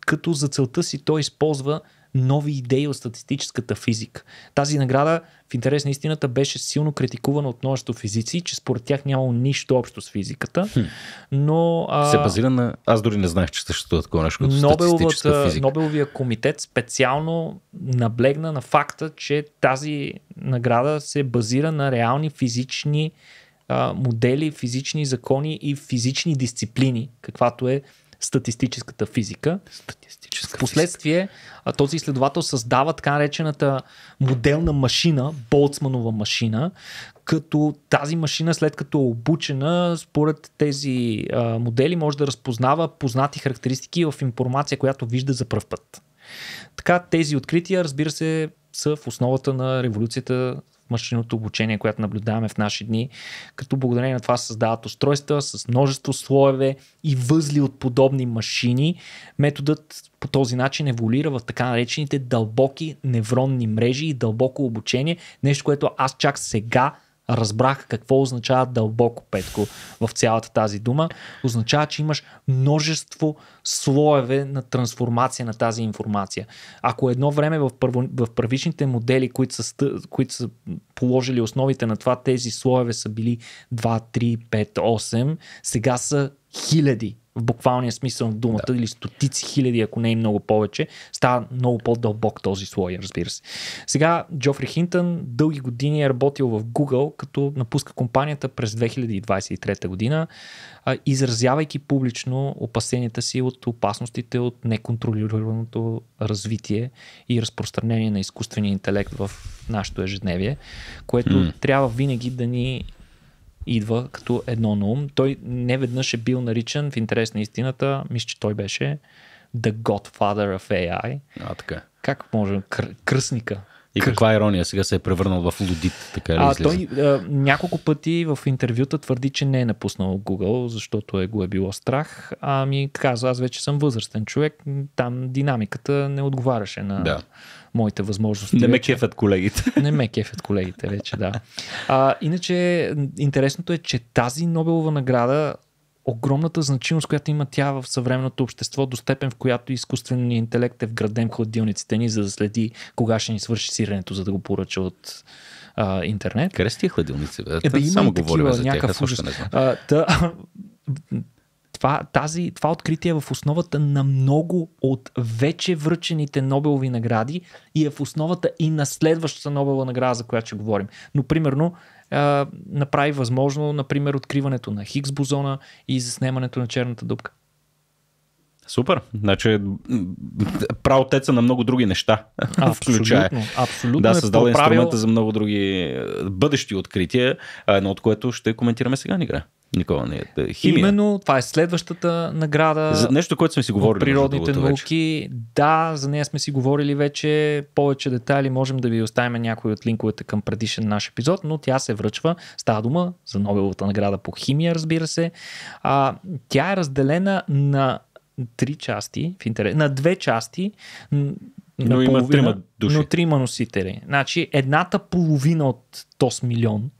като за целта си той използва нови идеи от статистическата физика. Тази награда в интерес на истината беше силно критикувана от множество физици, че според тях нямало нищо общо с физиката. Но, а... Се базира на... Аз дори не знаех, че съществува такова нещо Нобеловата, Нобеловия комитет специално наблегна на факта, че тази награда се базира на реални физични а, модели, физични закони и физични дисциплини, каквато е статистическата физика. Статистическа Впоследствие физика. този изследовател създава така наречената моделна машина, Болцманова машина, като тази машина, след като е обучена, според тези а, модели, може да разпознава познати характеристики в информация, която вижда за пръв път. Така тези открития, разбира се, са в основата на революцията машинното обучение, която наблюдаваме в наши дни, като благодарение на това създават устройства с множество слоеве и възли от подобни машини. Методът по този начин еволюира в така наречените дълбоки невронни мрежи и дълбоко обучение, нещо, което аз чак сега разбрах какво означава дълбоко петко в цялата тази дума. Означава, че имаш множество слоеве на трансформация на тази информация. Ако едно време в, първо, в първичните модели, които са, които са положили основите на това, тези слоеве са били 2, 3, 5, 8, сега са хиляди, в буквалния смисъл на думата, да. или стотици хиляди, ако не и много повече, става много по-дълбок този слой, разбира се. Сега Джофри Хинтън дълги години е работил в Google, като напуска компанията през 2023 година, изразявайки публично опасенията си от опасностите от неконтролираното развитие и разпространение на изкуствения интелект в нашето ежедневие, което mm. трябва винаги да ни идва като едно на ум. Той не веднъж е бил наричан, в интерес на истината, мисля, че той беше The Godfather of AI. А, така. Е. Как може? Кр- кръсника и каква ирония, сега се е превърнал в лудит, така ли а, излиза? Той а, няколко пъти в интервюта твърди, че не е напуснал Google, защото е, го е било страх. Ами каза, аз вече съм възрастен човек, там динамиката не отговаряше на да. моите възможности. Не вече. ме кефят колегите. Не ме кефят колегите вече, да. А, иначе, интересното е, че тази Нобелова награда огромната значимост, която има тя в съвременното общество, до степен в която изкуственият интелект е вграден в хладилниците ни, за да следи кога ще ни свърши сиренето, за да го поръча от а, интернет. Къде са тия хладилници? Бе? Е, бе, има само говорим за тях, аз още не знам. А, та, това, тази, това откритие е в основата на много от вече връчените Нобелови награди и е в основата и на следващата Нобелова награда, за която ще говорим. Но, примерно, а, направи възможно, например, откриването на Хиггс бозона и заснемането на черната дупка. Супер. Значи, правотеца е на много други неща. Абсолютно. Включая. Абсолютно. Да, е създал е инструмента за много други бъдещи открития, едно от което ще коментираме сега на игра. Никога не е, е. Химия. Именно това е следващата награда. За нещо, което сме си говорили. Природните науки. Вече. Да, за нея сме си говорили вече. Повече детайли можем да ви оставим някои от линковете към предишен наш епизод, но тя се връчва. Става дума за Нобеловата награда по химия, разбира се. А, тя е разделена на три части, в интерес, на две части. Но има трима души. Но трима носители. Значи едната половина от 10 милион,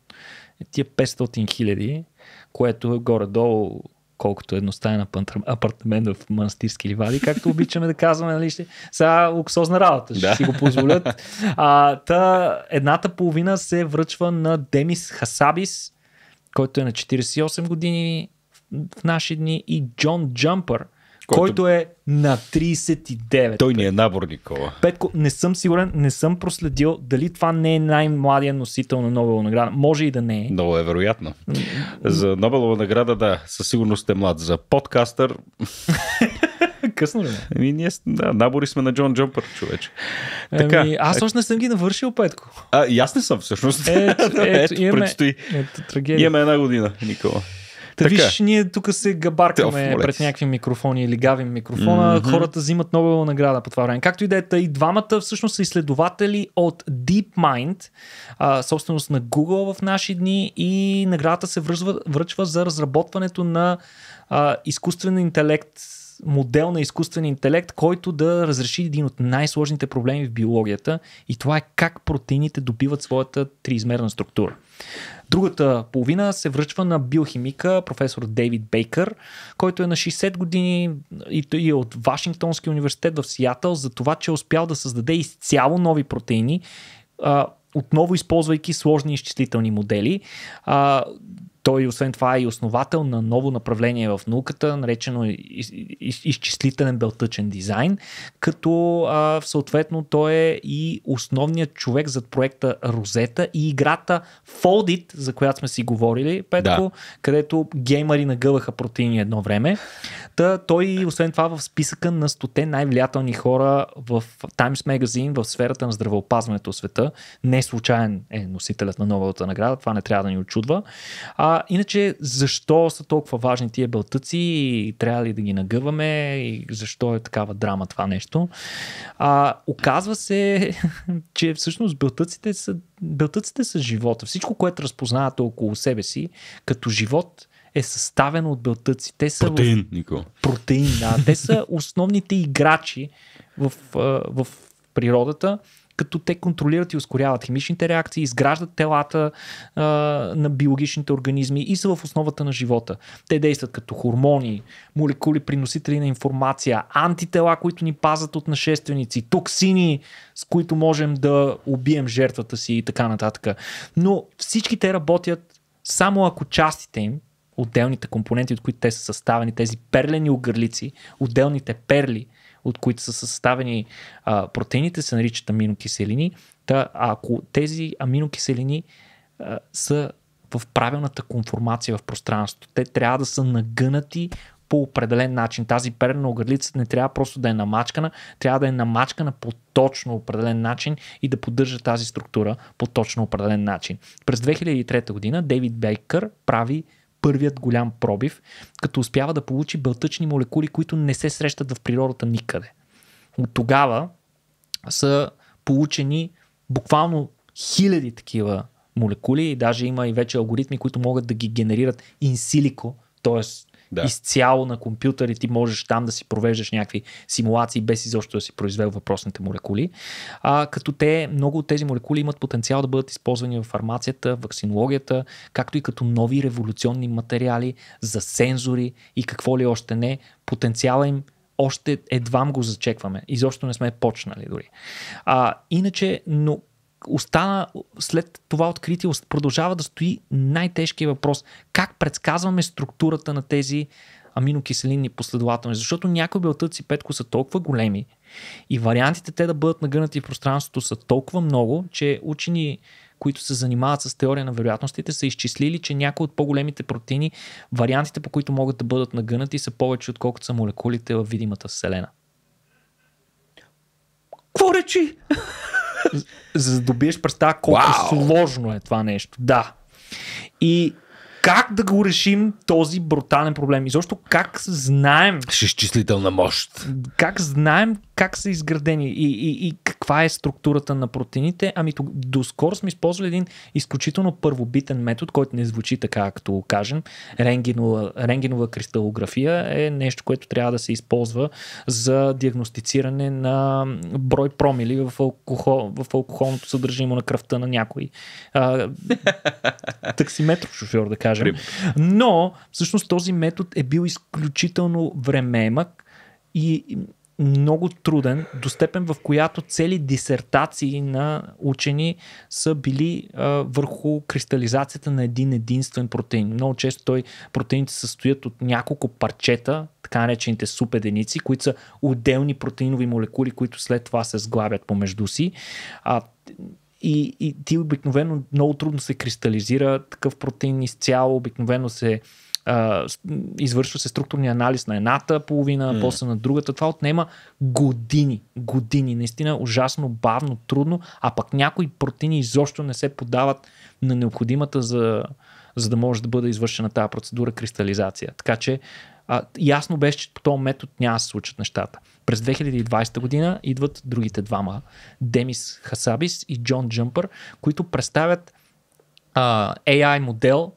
тия 500 хиляди, което е горе-долу колкото едностаен апартамент в манастирски ливади, както обичаме да казваме, нали, ще, сега луксозна работа, ще да. си го позволят. А, та, едната половина се връчва на Демис Хасабис, който е на 48 години в наши дни, и Джон Джампър, който... който е на 39. Той не е набор, Никола. Петко, не съм сигурен, не съм проследил дали това не е най-младия носител на Нобелова награда. Може и да не е. Много е вероятно. За Нобелова награда, да, със сигурност е млад. За подкастър... Късно ли? Е? Ами, ние, да, набори сме на Джон Джомпър, човече. Ами, така, ами, аз е- още не съм ги навършил, Петко. А, и аз не съм, всъщност. Ето, ето, ето ето предстои. Ето, трагедия. Имаме една година, Никола. Та така. виж, ние тук се габаркаме Тъв, пред някакви микрофони или гавим микрофона. Mm-hmm. Хората взимат Нобелова награда по това време. Както и да е, и двамата всъщност са изследователи от DeepMind, собственост на Google в наши дни и наградата се връчва, връчва за разработването на а, изкуствен интелект модел на изкуствен интелект, който да разреши един от най-сложните проблеми в биологията и това е как протеините добиват своята триизмерна структура. Другата половина се връчва на биохимика професор Дейвид Бейкър, който е на 60 години и той е от Вашингтонския университет в Сиатъл за това, че е успял да създаде изцяло нови протеини, отново използвайки сложни изчислителни модели. Той освен това е и основател на ново направление в науката, наречено из, из, изчислителен белтъчен дизайн, като а, съответно той е и основният човек зад проекта Розета и играта Foldit, за която сме си говорили, Петко, да. където геймари нагъваха протеини едно време. Та, той освен това в списъка на 100 най-влиятелни хора в Times Magazine в сферата на здравеопазването в света. Не случайен е носителят на новата награда, това не трябва да ни очудва. А, иначе, защо са толкова важни тия белтъци и трябва ли да ги нагъваме и защо е такава драма това нещо? А, оказва се, че всъщност белтъците са, белтъците са живота. Всичко, което разпознавате около себе си като живот, е съставено от белтъци. Те са протеин, в... Нико. Протеин, да. Те са основните играчи в, в природата като те контролират и ускоряват химичните реакции, изграждат телата а, на биологичните организми и са в основата на живота. Те действат като хормони, молекули, приносители на информация, антитела, които ни пазат от нашественици, токсини, с които можем да убием жертвата си и така нататък. Но всички те работят само ако частите им, отделните компоненти, от които те са съставени, тези перлени огърлици, отделните перли, от които са съставени а, протеините, се наричат аминокиселини. Та, ако тези аминокиселини а, са в правилната конформация в пространството, те трябва да са нагънати по определен начин. Тази перена огърлица не трябва просто да е намачкана, трябва да е намачкана по точно определен начин и да поддържа тази структура по точно определен начин. През 2003 година Дейвид Бейкър прави първият голям пробив, като успява да получи белтъчни молекули, които не се срещат в природата никъде. От тогава са получени буквално хиляди такива молекули и даже има и вече алгоритми, които могат да ги генерират инсилико, т.е да. изцяло на компютър и ти можеш там да си провеждаш някакви симулации без изобщо да си произвел въпросните молекули. А, като те, много от тези молекули имат потенциал да бъдат използвани в фармацията, вакцинологията, както и като нови революционни материали за сензори и какво ли още не. Потенциала им още едвам го зачекваме. Изобщо не сме почнали дори. А, иначе, но остана след това откритие, продължава да стои най-тежкият въпрос. Как предсказваме структурата на тези аминокиселинни последователности? Защото някои белтъци петко са толкова големи и вариантите те да бъдат нагънати в пространството са толкова много, че учени които се занимават с теория на вероятностите, са изчислили, че някои от по-големите протеини, вариантите по които могат да бъдат нагънати, са повече отколкото са молекулите в видимата Вселена. Какво речи? за да добиеш представа колко wow. сложно е това нещо. Да. И как да го решим този брутален проблем? И защо как знаем... С изчислителна мощ. Как знаем как са изградени и, и, и каква е структурата на протеините, ами доскоро сме използвали един изключително първобитен метод, който не звучи така, както кажем. Ренгенова, ренгенова кристалография е нещо, което трябва да се използва за диагностициране на брой промили в, алкохол, в алкохолното съдържание на кръвта на някой а, таксиметров шофьор, да кажем. Но всъщност този метод е бил изключително времеемък и много труден, до степен в която цели дисертации на учени са били а, върху кристализацията на един единствен протеин. Много често той, протеините се състоят от няколко парчета, така наречените супеденици, които са отделни протеинови молекули, които след това се сглабят помежду си. А, и, и ти обикновено много трудно се кристализира такъв протеин изцяло, обикновено се а, извършва се структурния анализ на едната половина, mm. после на другата. Това отнема години, години. Наистина ужасно бавно, трудно, а пък някои протеини изобщо не се подават на необходимата за, за да може да бъде извършена тази процедура кристализация. Така че а, ясно беше, че по този метод няма да се случат нещата. През 2020 година идват другите двама, Демис Хасабис и Джон Джъмпър, които представят а, AI модел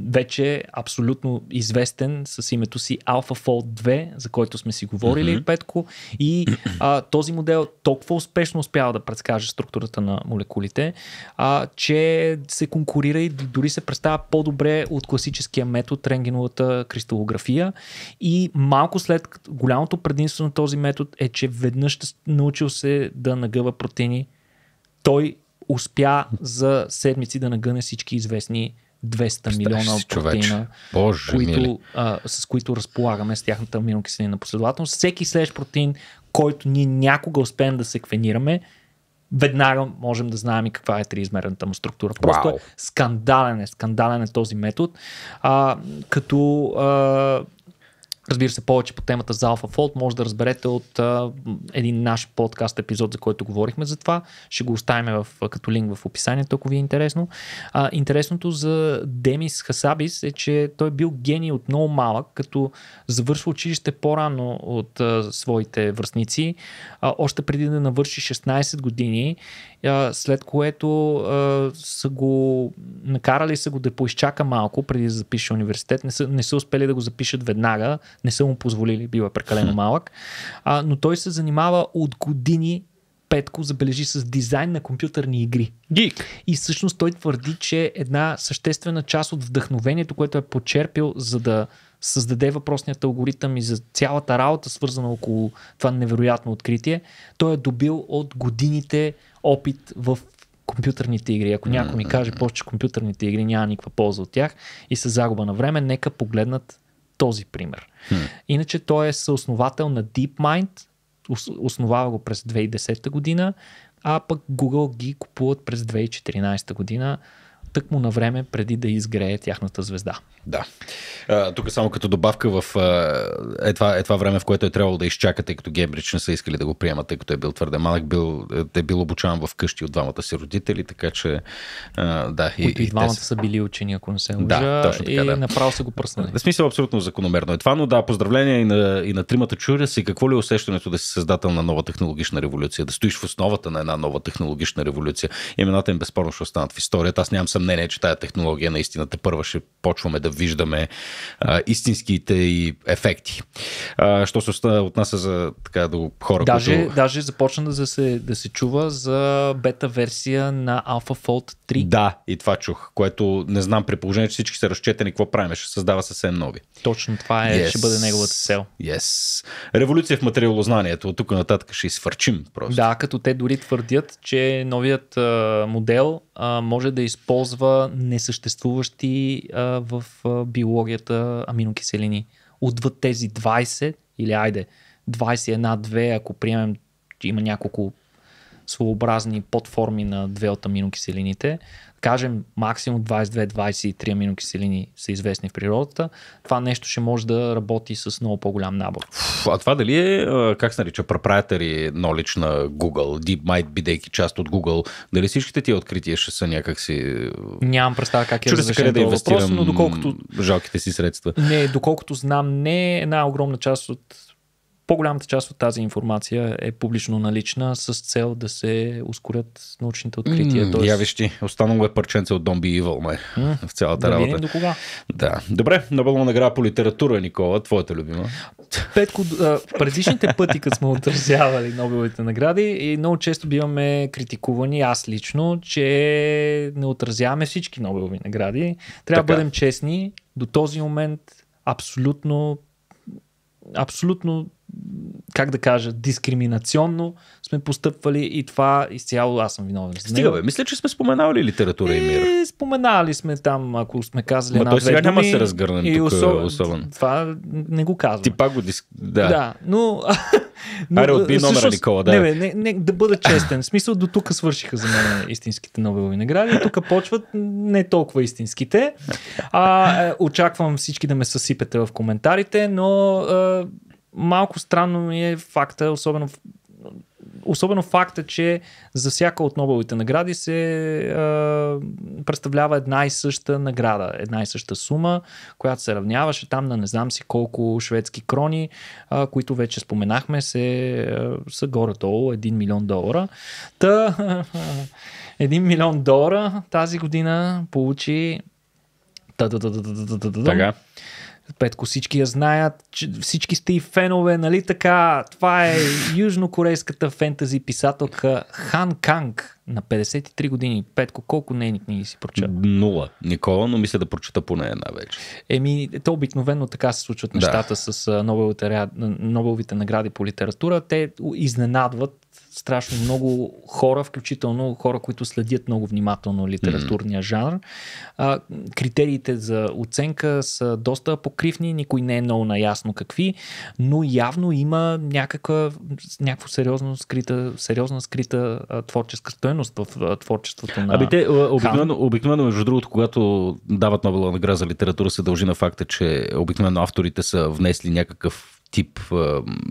вече е абсолютно известен с името си AlphaFold 2, за който сме си говорили, mm-hmm. Петко. И а, този модел толкова успешно успява да предскаже структурата на молекулите, а, че се конкурира и дори се представя по-добре от класическия метод, рентгеновата кристалография. И малко след голямото предимство на този метод е, че веднъж е научил се да нагъва протеини, той успя за седмици да нагъне всички известни 200 милиона протеина, Боже, които, а, с които разполагаме с тяхната аминокиселина последователност. Всеки следващ протеин, който ние някога успеем да секвенираме, веднага можем да знаем и каква е триизмерната му структура. Просто е скандален е, скандален е този метод. А, като а, Разбира се, повече по темата за AlphaFold може да разберете от а, един наш подкаст епизод, за който говорихме за това. Ще го оставим в, като линк в описанието, ако ви е интересно. А, интересното за Демис Хасабис е, че той е бил гений от много малък, като завършва училище по-рано от а, своите връзници, а, още преди да навърши 16 години, а, след което а, са го накарали са го да поизчака малко преди да запише университет. Не са, не са успели да го запишат веднага не са му позволили, бива прекалено малък. А, но той се занимава от години Петко забележи с дизайн на компютърни игри. Geek. И всъщност той твърди, че една съществена част от вдъхновението, което е почерпил, за да създаде въпросният алгоритъм и за цялата работа, свързана около това невероятно откритие, той е добил от годините опит в компютърните игри. Ако някой ми каже повече компютърните игри, няма никаква полза от тях и с загуба на време, нека погледнат този пример. Hmm. Иначе той е съосновател на DeepMind, основава го през 2010 година, а пък Google ги купуват през 2014 година тъкмо на време, преди да изгрее тяхната звезда. Да. А, тук само като добавка в е, това, е това време, в което е трябвало да изчака, тъй като Гембрич не са искали да го приемат, тъй като е бил твърде малък, бил, е, е бил обучаван в къщи от двамата си родители, така че а, да. И, и, и двамата са... са били учени, ако не се лъжа. Да, точно така, и да. направо са го пръснали. В смисъл абсолютно закономерно е това, но да, поздравления и на, и на тримата чуря и какво ли е усещането да си създател на нова технологична революция, да стоиш в основата на една нова технологична революция. Имената им безспорно ще останат в историята. Аз нямам съмнение, че тази технология наистина те първа ще почваме да виждаме а, истинските и ефекти. А, що се отнася за така до хора, даже, които... Даже започна да се, да се чува за бета-версия на AlphaFold 3. Да, и това чух, което не знам при положение, че всички са разчетени, какво правим, ще създава съвсем нови. Точно това е, yes. ще бъде неговата цел. Yes. Революция в материалознанието, от тук нататък ще изфърчим просто. Да, като те дори твърдят, че новият а, модел а, може да използва несъществуващи а, в а, биологията аминокиселини. Отвъд тези 20 или айде 21-2, ако приемем, че има няколко своеобразни подформи на две от аминокиселините. Кажем, максимум 22-23 аминокиселини са известни в природата. Това нещо ще може да работи с много по-голям набор. А това дали е, как се нарича, proprietary knowledge на Google, DeepMind, бидейки част от Google, дали всичките ти открития ще са някакси... Нямам представа как е Чуде се да инвестирам въпрос, но доколкото... жалките си средства. Не, доколкото знам, не една огромна част от по-голямата част от тази информация е публично налична с цел да се ускорят научните открития. Mm, Я ти, останало е парченце от Don't Be Evil, май, mm, в цялата да работа. до кога. Да. Добре, Нобелова награда по литература, Никола, твоята любима. Петко, предишните пъти, като сме отразявали Нобеловите награди, и много често биваме критикувани, аз лично, че не отразяваме всички Нобелови награди. Трябва да бъдем честни, до този момент абсолютно абсолютно как да кажа, дискриминационно сме постъпвали и това изцяло аз съм виновен. Стига бе, мисля, че сме споменавали литература и, и мир. Е, споменавали сме там, ако сме казали Ма една той сега няма да се разгърнем и тук особ... особено. Това не го казвам. Ти пак го диск... Да. да, но... но Аре, отби номера, всъщност, Никола, да. Не, бе, не, не, да бъда честен. В смисъл, до тук свършиха за мен истинските Нобелови награди. Тук почват не толкова истинските. А, е, очаквам всички да ме съсипете в коментарите, но е, малко странно ми е факта, особено в особено факта, че за всяка от Нобеловите награди се е, представлява една и съща награда, една и съща сума, която се равняваше там на не знам си колко шведски крони, е, които вече споменахме, се, е, са горе-долу 1 милион долара. Та, а, 1 милион долара тази година получи. Петко всички я знаят, че всички сте и фенове, нали така? Това е южнокорейската фентази писателка Хан Канг, на 53 години. Петко, колко нейни книги си прочел? Нула. Никола, но мисля да прочета поне една вече. Еми, то обикновено така се случват нещата да. с Нобеловите, Нобеловите награди по литература. Те изненадват страшно много хора, включително хора, които следят много внимателно литературния mm-hmm. жанр. А, критериите за оценка са доста покривни, никой не е много наясно какви, но явно има някаква, някаква сериозна скрита, сериозна скрита а, творческа стоеност стойност в творчеството на те, обикновено, обикновено, между другото, когато дават Нобелова награда за литература, се дължи на факта, че обикновено авторите са внесли някакъв тип...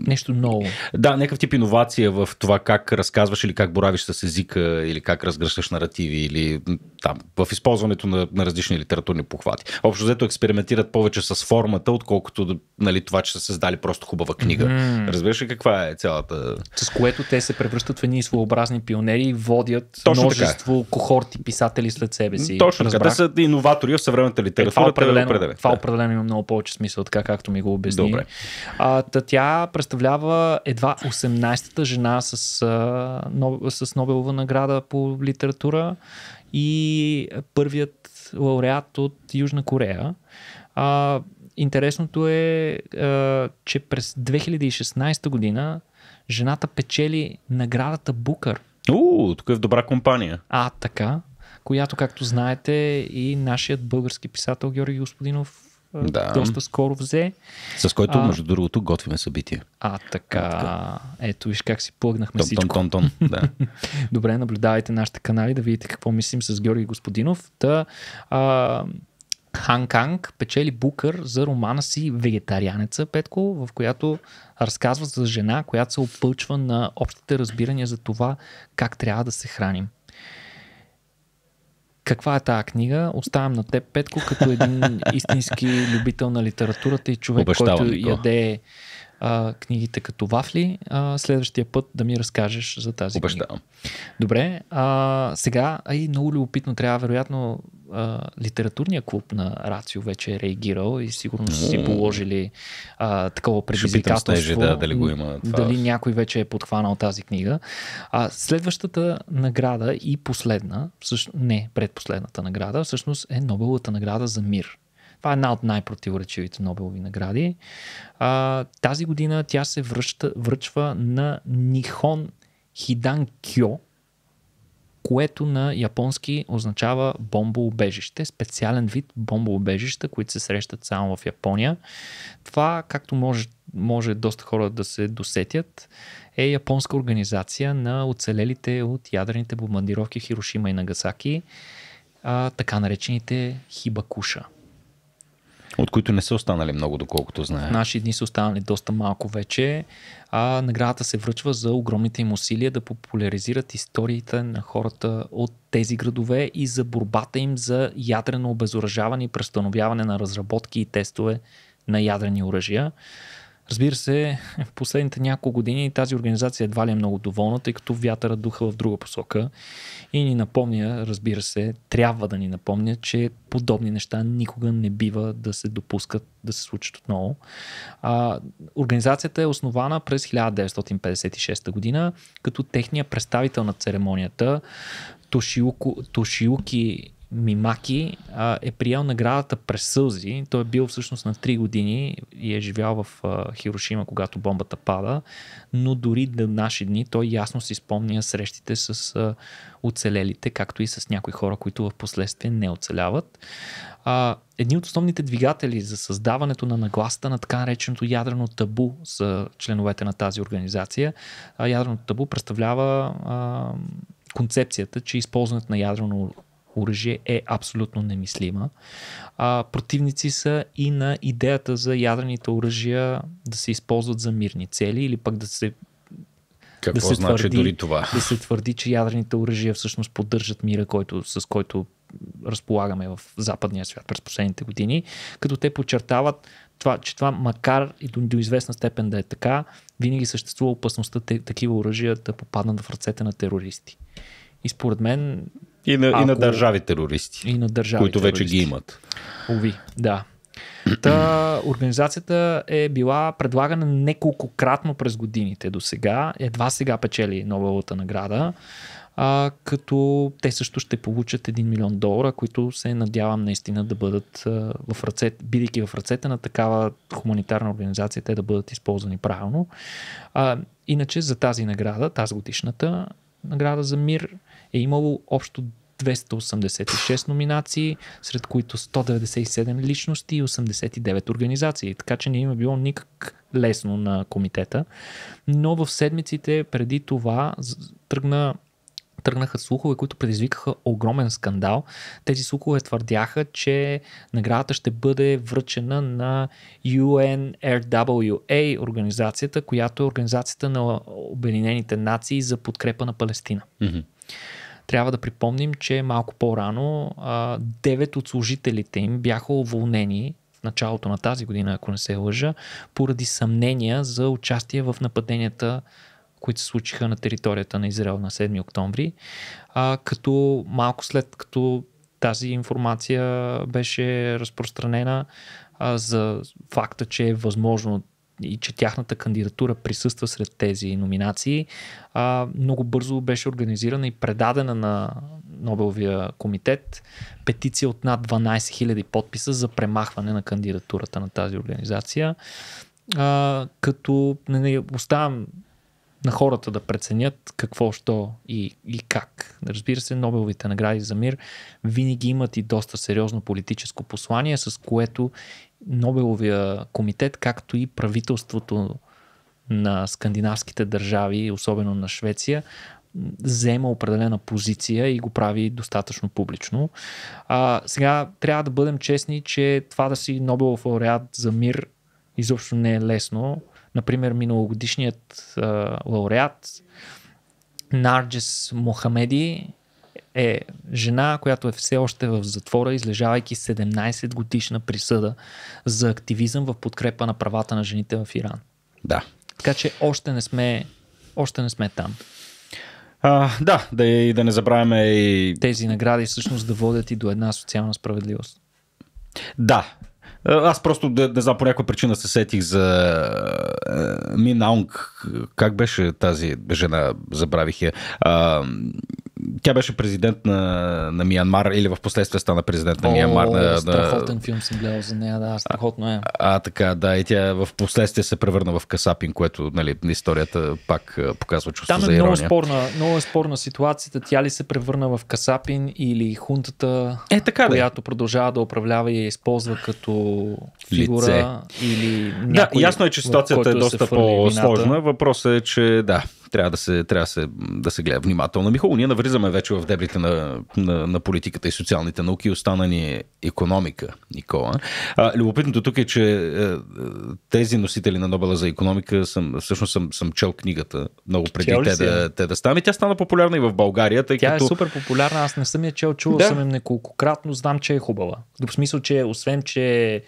Нещо ново. Да, някакъв тип иновация в това как разказваш или как боравиш с езика или как разгръщаш наративи или там, в използването на, на различни литературни похвати. Общо взето експериментират повече с формата, отколкото нали, това, че са създали просто хубава книга. Mm-hmm. Разбираш ли каква е цялата... С което те се превръщат в едни своеобразни пионери и водят Точно е. множество така. кохорти писатели след себе си. Точно така. Те са иноватори в съвременната литература. Е, това определено, това определено има много повече смисъл, така както ми го обясни. Добре. А, а, та тя представлява едва 18-та жена с, а, нов, с Нобелова награда по литература и първият лауреат от Южна Корея. А, интересното е, а, че през 2016 година жената печели наградата Букър. У, тук е в добра компания. А, така. Която, както знаете, и нашият български писател Георги Господинов да. доста скоро взе. С който, а, между другото, готвиме събитие. А, така. А, така. Ето, виж как си плъгнахме тон, всичко. Тон, тон, тон. Да. Добре, наблюдавайте нашите канали, да видите какво мислим с Георги Господинов. Та, а, Хан Канг печели Букър за романа си Вегетарианеца, Петко, в която разказва за жена, която се опълчва на общите разбирания за това как трябва да се храним каква е тази книга. Оставам на теб, Петко, като един истински любител на литературата и човек, Обещавам който яде а, книгите като вафли, а, следващия път да ми разкажеш за тази Обещавам. книга. Добре, а, сега, а и много любопитно трябва, вероятно, а, литературния клуб на Рацио вече е реагирал и сигурно са си положили а, такова предизвикателство. Стежи, да, дали го има това. Дали някой вече е подхванал тази книга. А, следващата награда и последна, всъщ... не предпоследната награда, всъщност е Нобелата награда за мир. Това е една от най-противоречивите Нобелови награди. А, тази година тя се връща, връчва на Нихон Хидан Кьо, което на японски означава бомбоубежище, специален вид бомбоубежища, които се срещат само в Япония. Това, както може, може доста хора да се досетят, е японска организация на оцелелите от ядрените бомбардировки Хирошима и Нагасаки, а, така наречените Хибакуша. От които не са останали много, доколкото знае. В наши дни са останали доста малко вече, а наградата се връчва за огромните им усилия да популяризират историите на хората от тези градове и за борбата им за ядрено обезоръжаване и престановяване на разработки и тестове на ядрени оръжия. Разбира се, в последните няколко години тази организация едва ли е много доволна, тъй като вятъра духа в друга посока и ни напомня, разбира се, трябва да ни напомня, че подобни неща никога не бива да се допускат да се случат отново. А, организацията е основана през 1956 година, като техния представител на церемонията Тошиуко, Тошиуки Мимаки а, е приел наградата през сълзи. Той е бил всъщност на 3 години и е живял в а, Хирошима, когато бомбата пада, но дори до наши дни той ясно си спомня срещите с а, оцелелите, както и с някои хора, които в последствие не оцеляват. А, едни от основните двигатели за създаването на нагласта на така нареченото ядрено табу за членовете на тази организация. А, ядрено табу представлява а, концепцията, че използването на ядрено оръжие е абсолютно немислима. А, противници са и на идеята за ядрените оръжия да се използват за мирни цели или пък да се какво да се значи твърди, дори това? Да се твърди, че ядрените оръжия всъщност поддържат мира, който, с който разполагаме в западния свят през последните години, като те подчертават това, че това, макар и до, до известна степен да е така, винаги съществува опасността те, такива оръжия да попаднат в ръцете на терористи. И според мен и на, Ако... и на държави терористи. И на държави Които терористи. вече ги имат. Ови, да. Та, организацията е била предлагана неколкократно през годините до сега. Едва сега печели Нобеловата награда, а, като те също ще получат 1 милион долара, които се надявам наистина да бъдат а, в ръцете, бидейки в ръцете на такава хуманитарна организация, те да бъдат използвани правилно. А, иначе за тази награда, тази годишната награда за мир, е имало общо 286 номинации, сред които 197 личности и 89 организации. Така че не им е било никак лесно на комитета. Но в седмиците преди това тръгна тръгнаха слухове, които предизвикаха огромен скандал. Тези слухове твърдяха, че наградата ще бъде връчена на UNRWA, организацията, която е организацията на Обединените нации за подкрепа на Палестина. Mm-hmm. Трябва да припомним, че малко по-рано 9 от служителите им бяха уволнени в началото на тази година, ако не се лъжа, поради съмнения за участие в нападенията които се случиха на територията на Израел на 7 октомври, а, като малко след като тази информация беше разпространена а, за факта, че е възможно и че тяхната кандидатура присъства сред тези номинации, а, много бързо беше организирана и предадена на Нобеловия комитет петиция от над 12 000 подписа за премахване на кандидатурата на тази организация. А, като не, нали, не, оставам на хората да преценят какво, що и, и как. Разбира се, Нобеловите награди за мир винаги имат и доста сериозно политическо послание, с което Нобеловия комитет, както и правителството на скандинавските държави, особено на Швеция, взема определена позиция и го прави достатъчно публично. А, сега трябва да бъдем честни, че това да си Нобелов лауреат за мир изобщо не е лесно например, миналогодишният а, лауреат Нарджес Мохамеди е жена, която е все още в затвора, излежавайки 17 годишна присъда за активизъм в подкрепа на правата на жените в Иран. Да. Така че още не сме, още не сме там. А, да, да, и да не забравяме и... Тези награди всъщност да водят и до една социална справедливост. Да, е, аз просто, не, не знам, по някаква причина се сетих за е, Минаунг. Как беше тази жена? Забравих я. А, тя беше президент на, на Миянмар или в последствие стана президент на О, На, страхотен на... филм съм гледал за нея, да, страхотно е. А, а така, да, и тя в последствие се превърна в Касапин, което нали, историята пак показва чувство Там е за ирония. Много спорна, много е спорна ситуацията. Тя ли се превърна в Касапин или хунтата, е, така, която да. продължава да управлява и я използва като фигура. Лице. Или някой, да, ясно е, че ситуацията е доста по-сложна. Въпросът е, че да, трябва да се, трябва да се, да се гледа внимателно. Михало, ние навлизаме вече в дебрите на, на, на политиката и социалните науки, остана ни економика, Никола. А, любопитното тук е, че е, тези носители на Нобела за економика, съм, всъщност съм, съм чел книгата много преди те да, те да станат. тя стана популярна и в България. Тъй тя е като... е супер популярна, аз не съм я чел, чувал да. съм я неколкократно, знам, че е хубава. В смисъл, че освен, че е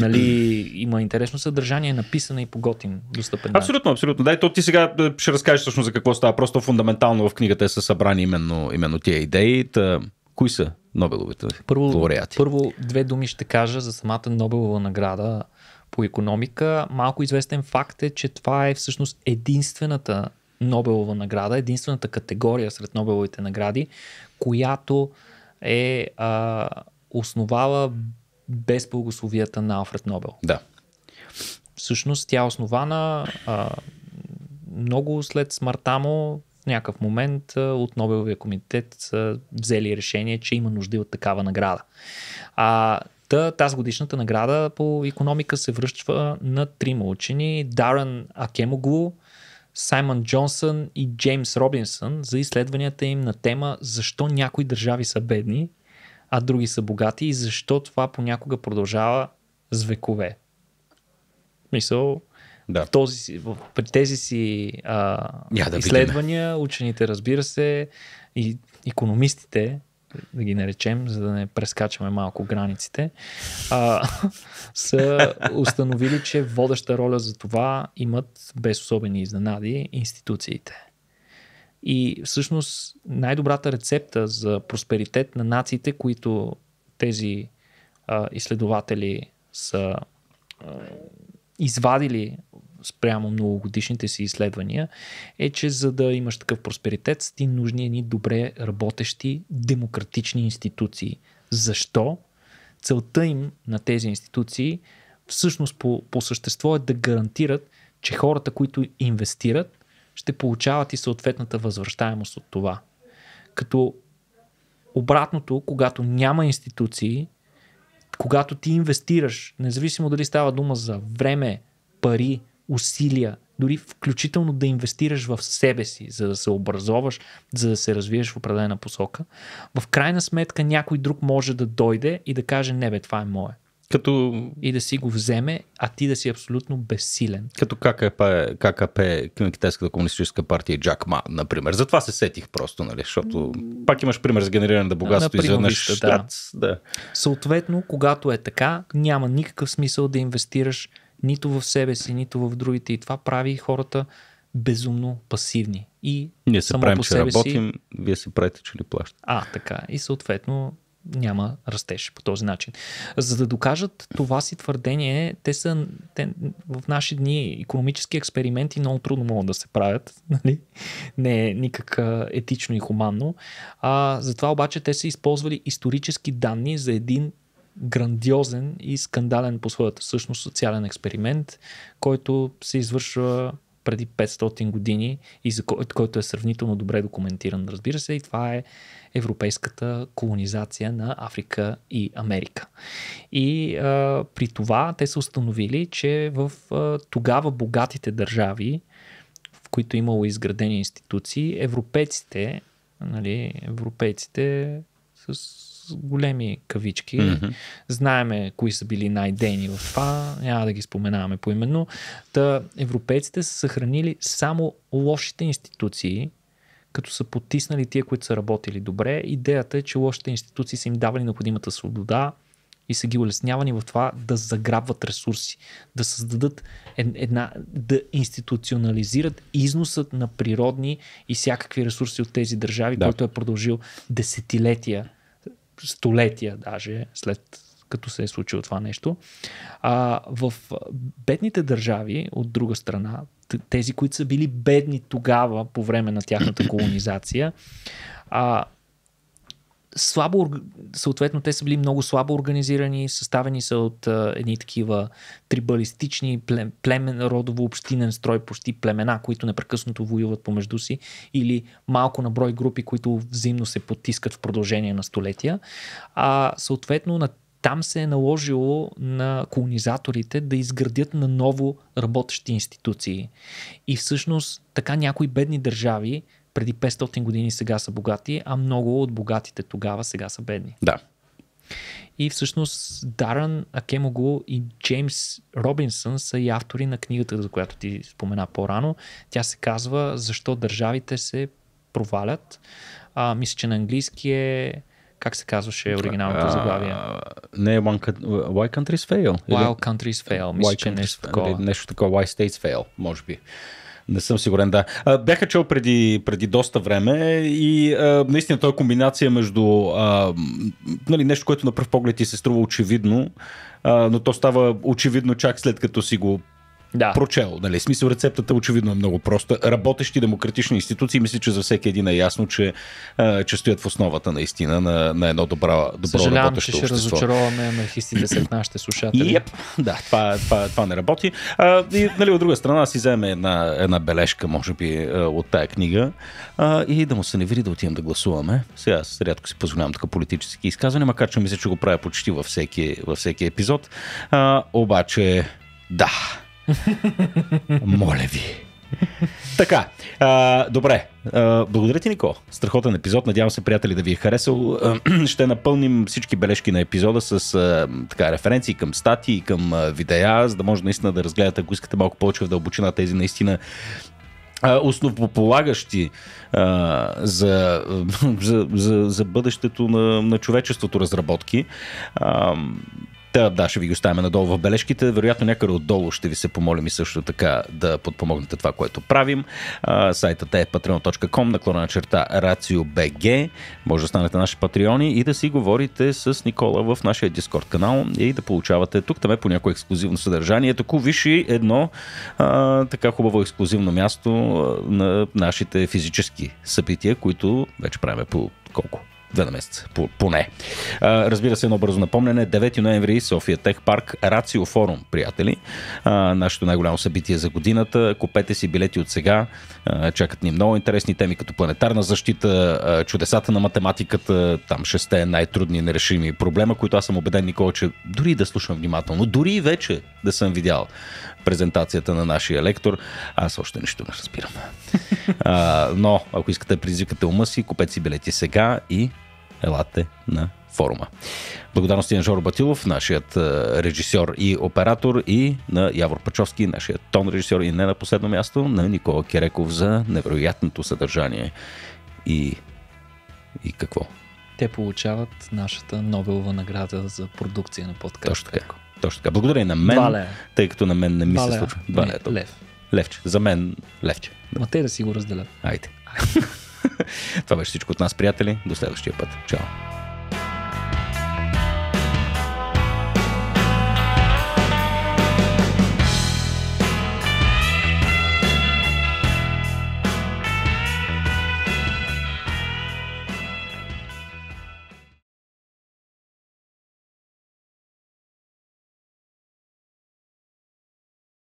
нали, има интересно съдържание, написана и поготин достъпен. Абсолютно, абсолютно. Да, и то ти сега е, ще разкажеш всъщност за какво става. Просто фундаментално в книгата са събрани именно, именно тия идеи. Та, кои са Нобеловите първо, лауреати? Първо две думи ще кажа за самата Нобелова награда по економика. Малко известен факт е, че това е всъщност единствената Нобелова награда, единствената категория сред Нобеловите награди, която е а, основала без благословията на Алфред Нобел. Да. Всъщност тя е основана а, много след смъртта му, в някакъв момент а, от Нобеловия комитет са взели решение, че има нужда от такава награда. А, Та, тази годишната награда по економика се връща на трима учени Даран Акемоглу, Саймън Джонсън и Джеймс Робинсън за изследванията им на тема защо някои държави са бедни а други са богати и защо това понякога продължава с векове. Мисъл, да. в този, в, при тези си а, yeah, да изследвания, видим. учените, разбира се, и економистите, да ги наречем, за да не прескачаме малко границите, а, са установили, че водеща роля за това имат без особени изненади институциите. И всъщност най-добрата рецепта за просперитет на нациите, които тези а, изследователи са а, извадили спрямо многогодишните си изследвания, е, че за да имаш такъв просперитет, са ти нужни едни добре работещи демократични институции. Защо? Целта им на тези институции всъщност по, по същество е да гарантират, че хората, които инвестират, ще получават и съответната възвръщаемост от това. Като обратното, когато няма институции, когато ти инвестираш, независимо дали става дума за време, пари, усилия, дори включително да инвестираш в себе си, за да се образоваш, за да се развиеш в определена посока, в крайна сметка някой друг може да дойде и да каже, не бе, това е мое. Като... И да си го вземе, а ти да си абсолютно безсилен. Като ККП, ККП Китайската комунистическа партия Джак Ма, например. Затова се сетих просто, нали? Защото пак имаш пример с генериране на богатство изведнъж. Да. да. Съответно, когато е така, няма никакъв смисъл да инвестираш нито в себе си, нито в другите. И това прави хората безумно пасивни. И Ние се правим, че работим, си... вие се правите, че ли плащате. А, така. И съответно няма растеж по този начин. За да докажат това си твърдение, те са те, в наши дни економически експерименти много трудно могат да се правят. Нали? Не е никак етично и хуманно. А, затова обаче те са използвали исторически данни за един грандиозен и скандален по своята същност социален експеримент, който се извършва преди 500 години и за кой, който е сравнително добре документиран, разбира се, и това е европейската колонизация на Африка и Америка. И а, при това те са установили, че в а, тогава богатите държави, в които е имало изградени институции, европейците, нали, европейците с големи кавички. Mm-hmm. Знаеме кои са били най-дейни в това, няма да ги споменаваме поименно. Та европейците са съхранили само лошите институции, като са потиснали тия, които са работили добре. Идеята е, че лошите институции са им давали необходимата свобода и са ги улеснявани в това да заграбват ресурси, да създадат една, да институционализират износът на природни и всякакви ресурси от тези държави, да. който е продължил десетилетия столетия даже след като се е случило това нещо. А, в бедните държави, от друга страна, тези, които са били бедни тогава, по време на тяхната колонизация, а, слабо, съответно те са били много слабо организирани, съставени са от а, едни такива трибалистични, плем, племен, родово общинен строй, почти племена, които непрекъснато воюват помежду си или малко на брой групи, които взаимно се потискат в продължение на столетия. А съответно на там се е наложило на колонизаторите да изградят на ново работещи институции. И всъщност така някои бедни държави преди 500 години сега са богати, а много от богатите тогава сега са бедни. Да. И всъщност Даран Акемоглу и Джеймс Робинсън са и автори на книгата, за която ти спомена по-рано. Тя се казва Защо държавите се провалят. А, мисля, че на английски е как се казваше оригиналното заглавие? Uh, не one, Why Countries Fail. Why Countries Fail. Мисля, why че нещо такова. Нали, нещо такова. Why States Fail, може би. Не съм сигурен, да. Бяха чел преди, преди доста време и а, наистина той е комбинация между а, нали, нещо, което на пръв поглед ти се струва очевидно, а, но то става очевидно чак след като си го да. прочел. Нали? Смисъл рецептата е очевидно е много проста. Работещи демократични институции, мисля, че за всеки един е ясно, че, а, че стоят в основата наистина на, на едно добра, добро Съжалявам, работещо че ще общество. разочароваме анархистите сред нашите слушатели. Yep. Да, това, това, това не работи. А, и, нали, от друга страна, си вземе една, една бележка, може би, е, от тая книга а, и да му се не види да отидем да гласуваме. Сега аз рядко си позволявам така политически изказвания, макар че мисля, че го правя почти във всеки, във всеки епизод. А, обаче, да. Моля ви. Така, а, добре. А, благодаря ти, Нико. Страхотен епизод. Надявам се, приятели, да ви е харесал. Ще напълним всички бележки на епизода с а, така, референции към стати и към а, видеа, за да може наистина да разгледате, ако искате малко повече в дълбочина тези наистина основополагащи а, за, за, за, за бъдещето на, на човечеството разработки. А, Та, да, ще ви го оставяме надолу в бележките. Вероятно някъде отдолу ще ви се помолим и също така да подпомогнете това, което правим. А, сайтът е patreon.com, наклона на черта RACIO.BG. Може да станете наши патреони и да си говорите с Никола в нашия Дискорд канал и да получавате тук там е по някое ексклюзивно съдържание. Току виши едно а, така хубаво ексклюзивно място на нашите физически събития, които вече правиме по колко? Две на месеца, поне. разбира се, едно бързо напомнене. 9 ноември, София Тех парк, Рацио форум, приятели. нашето най-голямо събитие за годината. Купете си билети от сега. чакат ни много интересни теми, като планетарна защита, чудесата на математиката, там шесте най-трудни нерешими проблема, които аз съм убеден, Никола, че дори да слушам внимателно, дори и вече да съм видял презентацията на нашия лектор. Аз още нищо не разбирам. А, но, ако искате да предизвикате ума си, купете си билети сега и елате на форума. Благодарности на Жоро Батилов, нашият режисьор и оператор, и на Явор Пачовски, нашият тон режисьор, и не на последно място, на Никола Киреков за невероятното съдържание. И, и какво? Те получават нашата Нобелова награда за продукция на подкаст. Точно така. Точно така. Благодаря и на мен, Бале. тъй като на мен не ми Бале. се случва. Два лева. Лев. Левче. За мен левче. Да. Ма те да си го разделят. Айде. Това беше всичко от нас, приятели. До следващия път. Чао.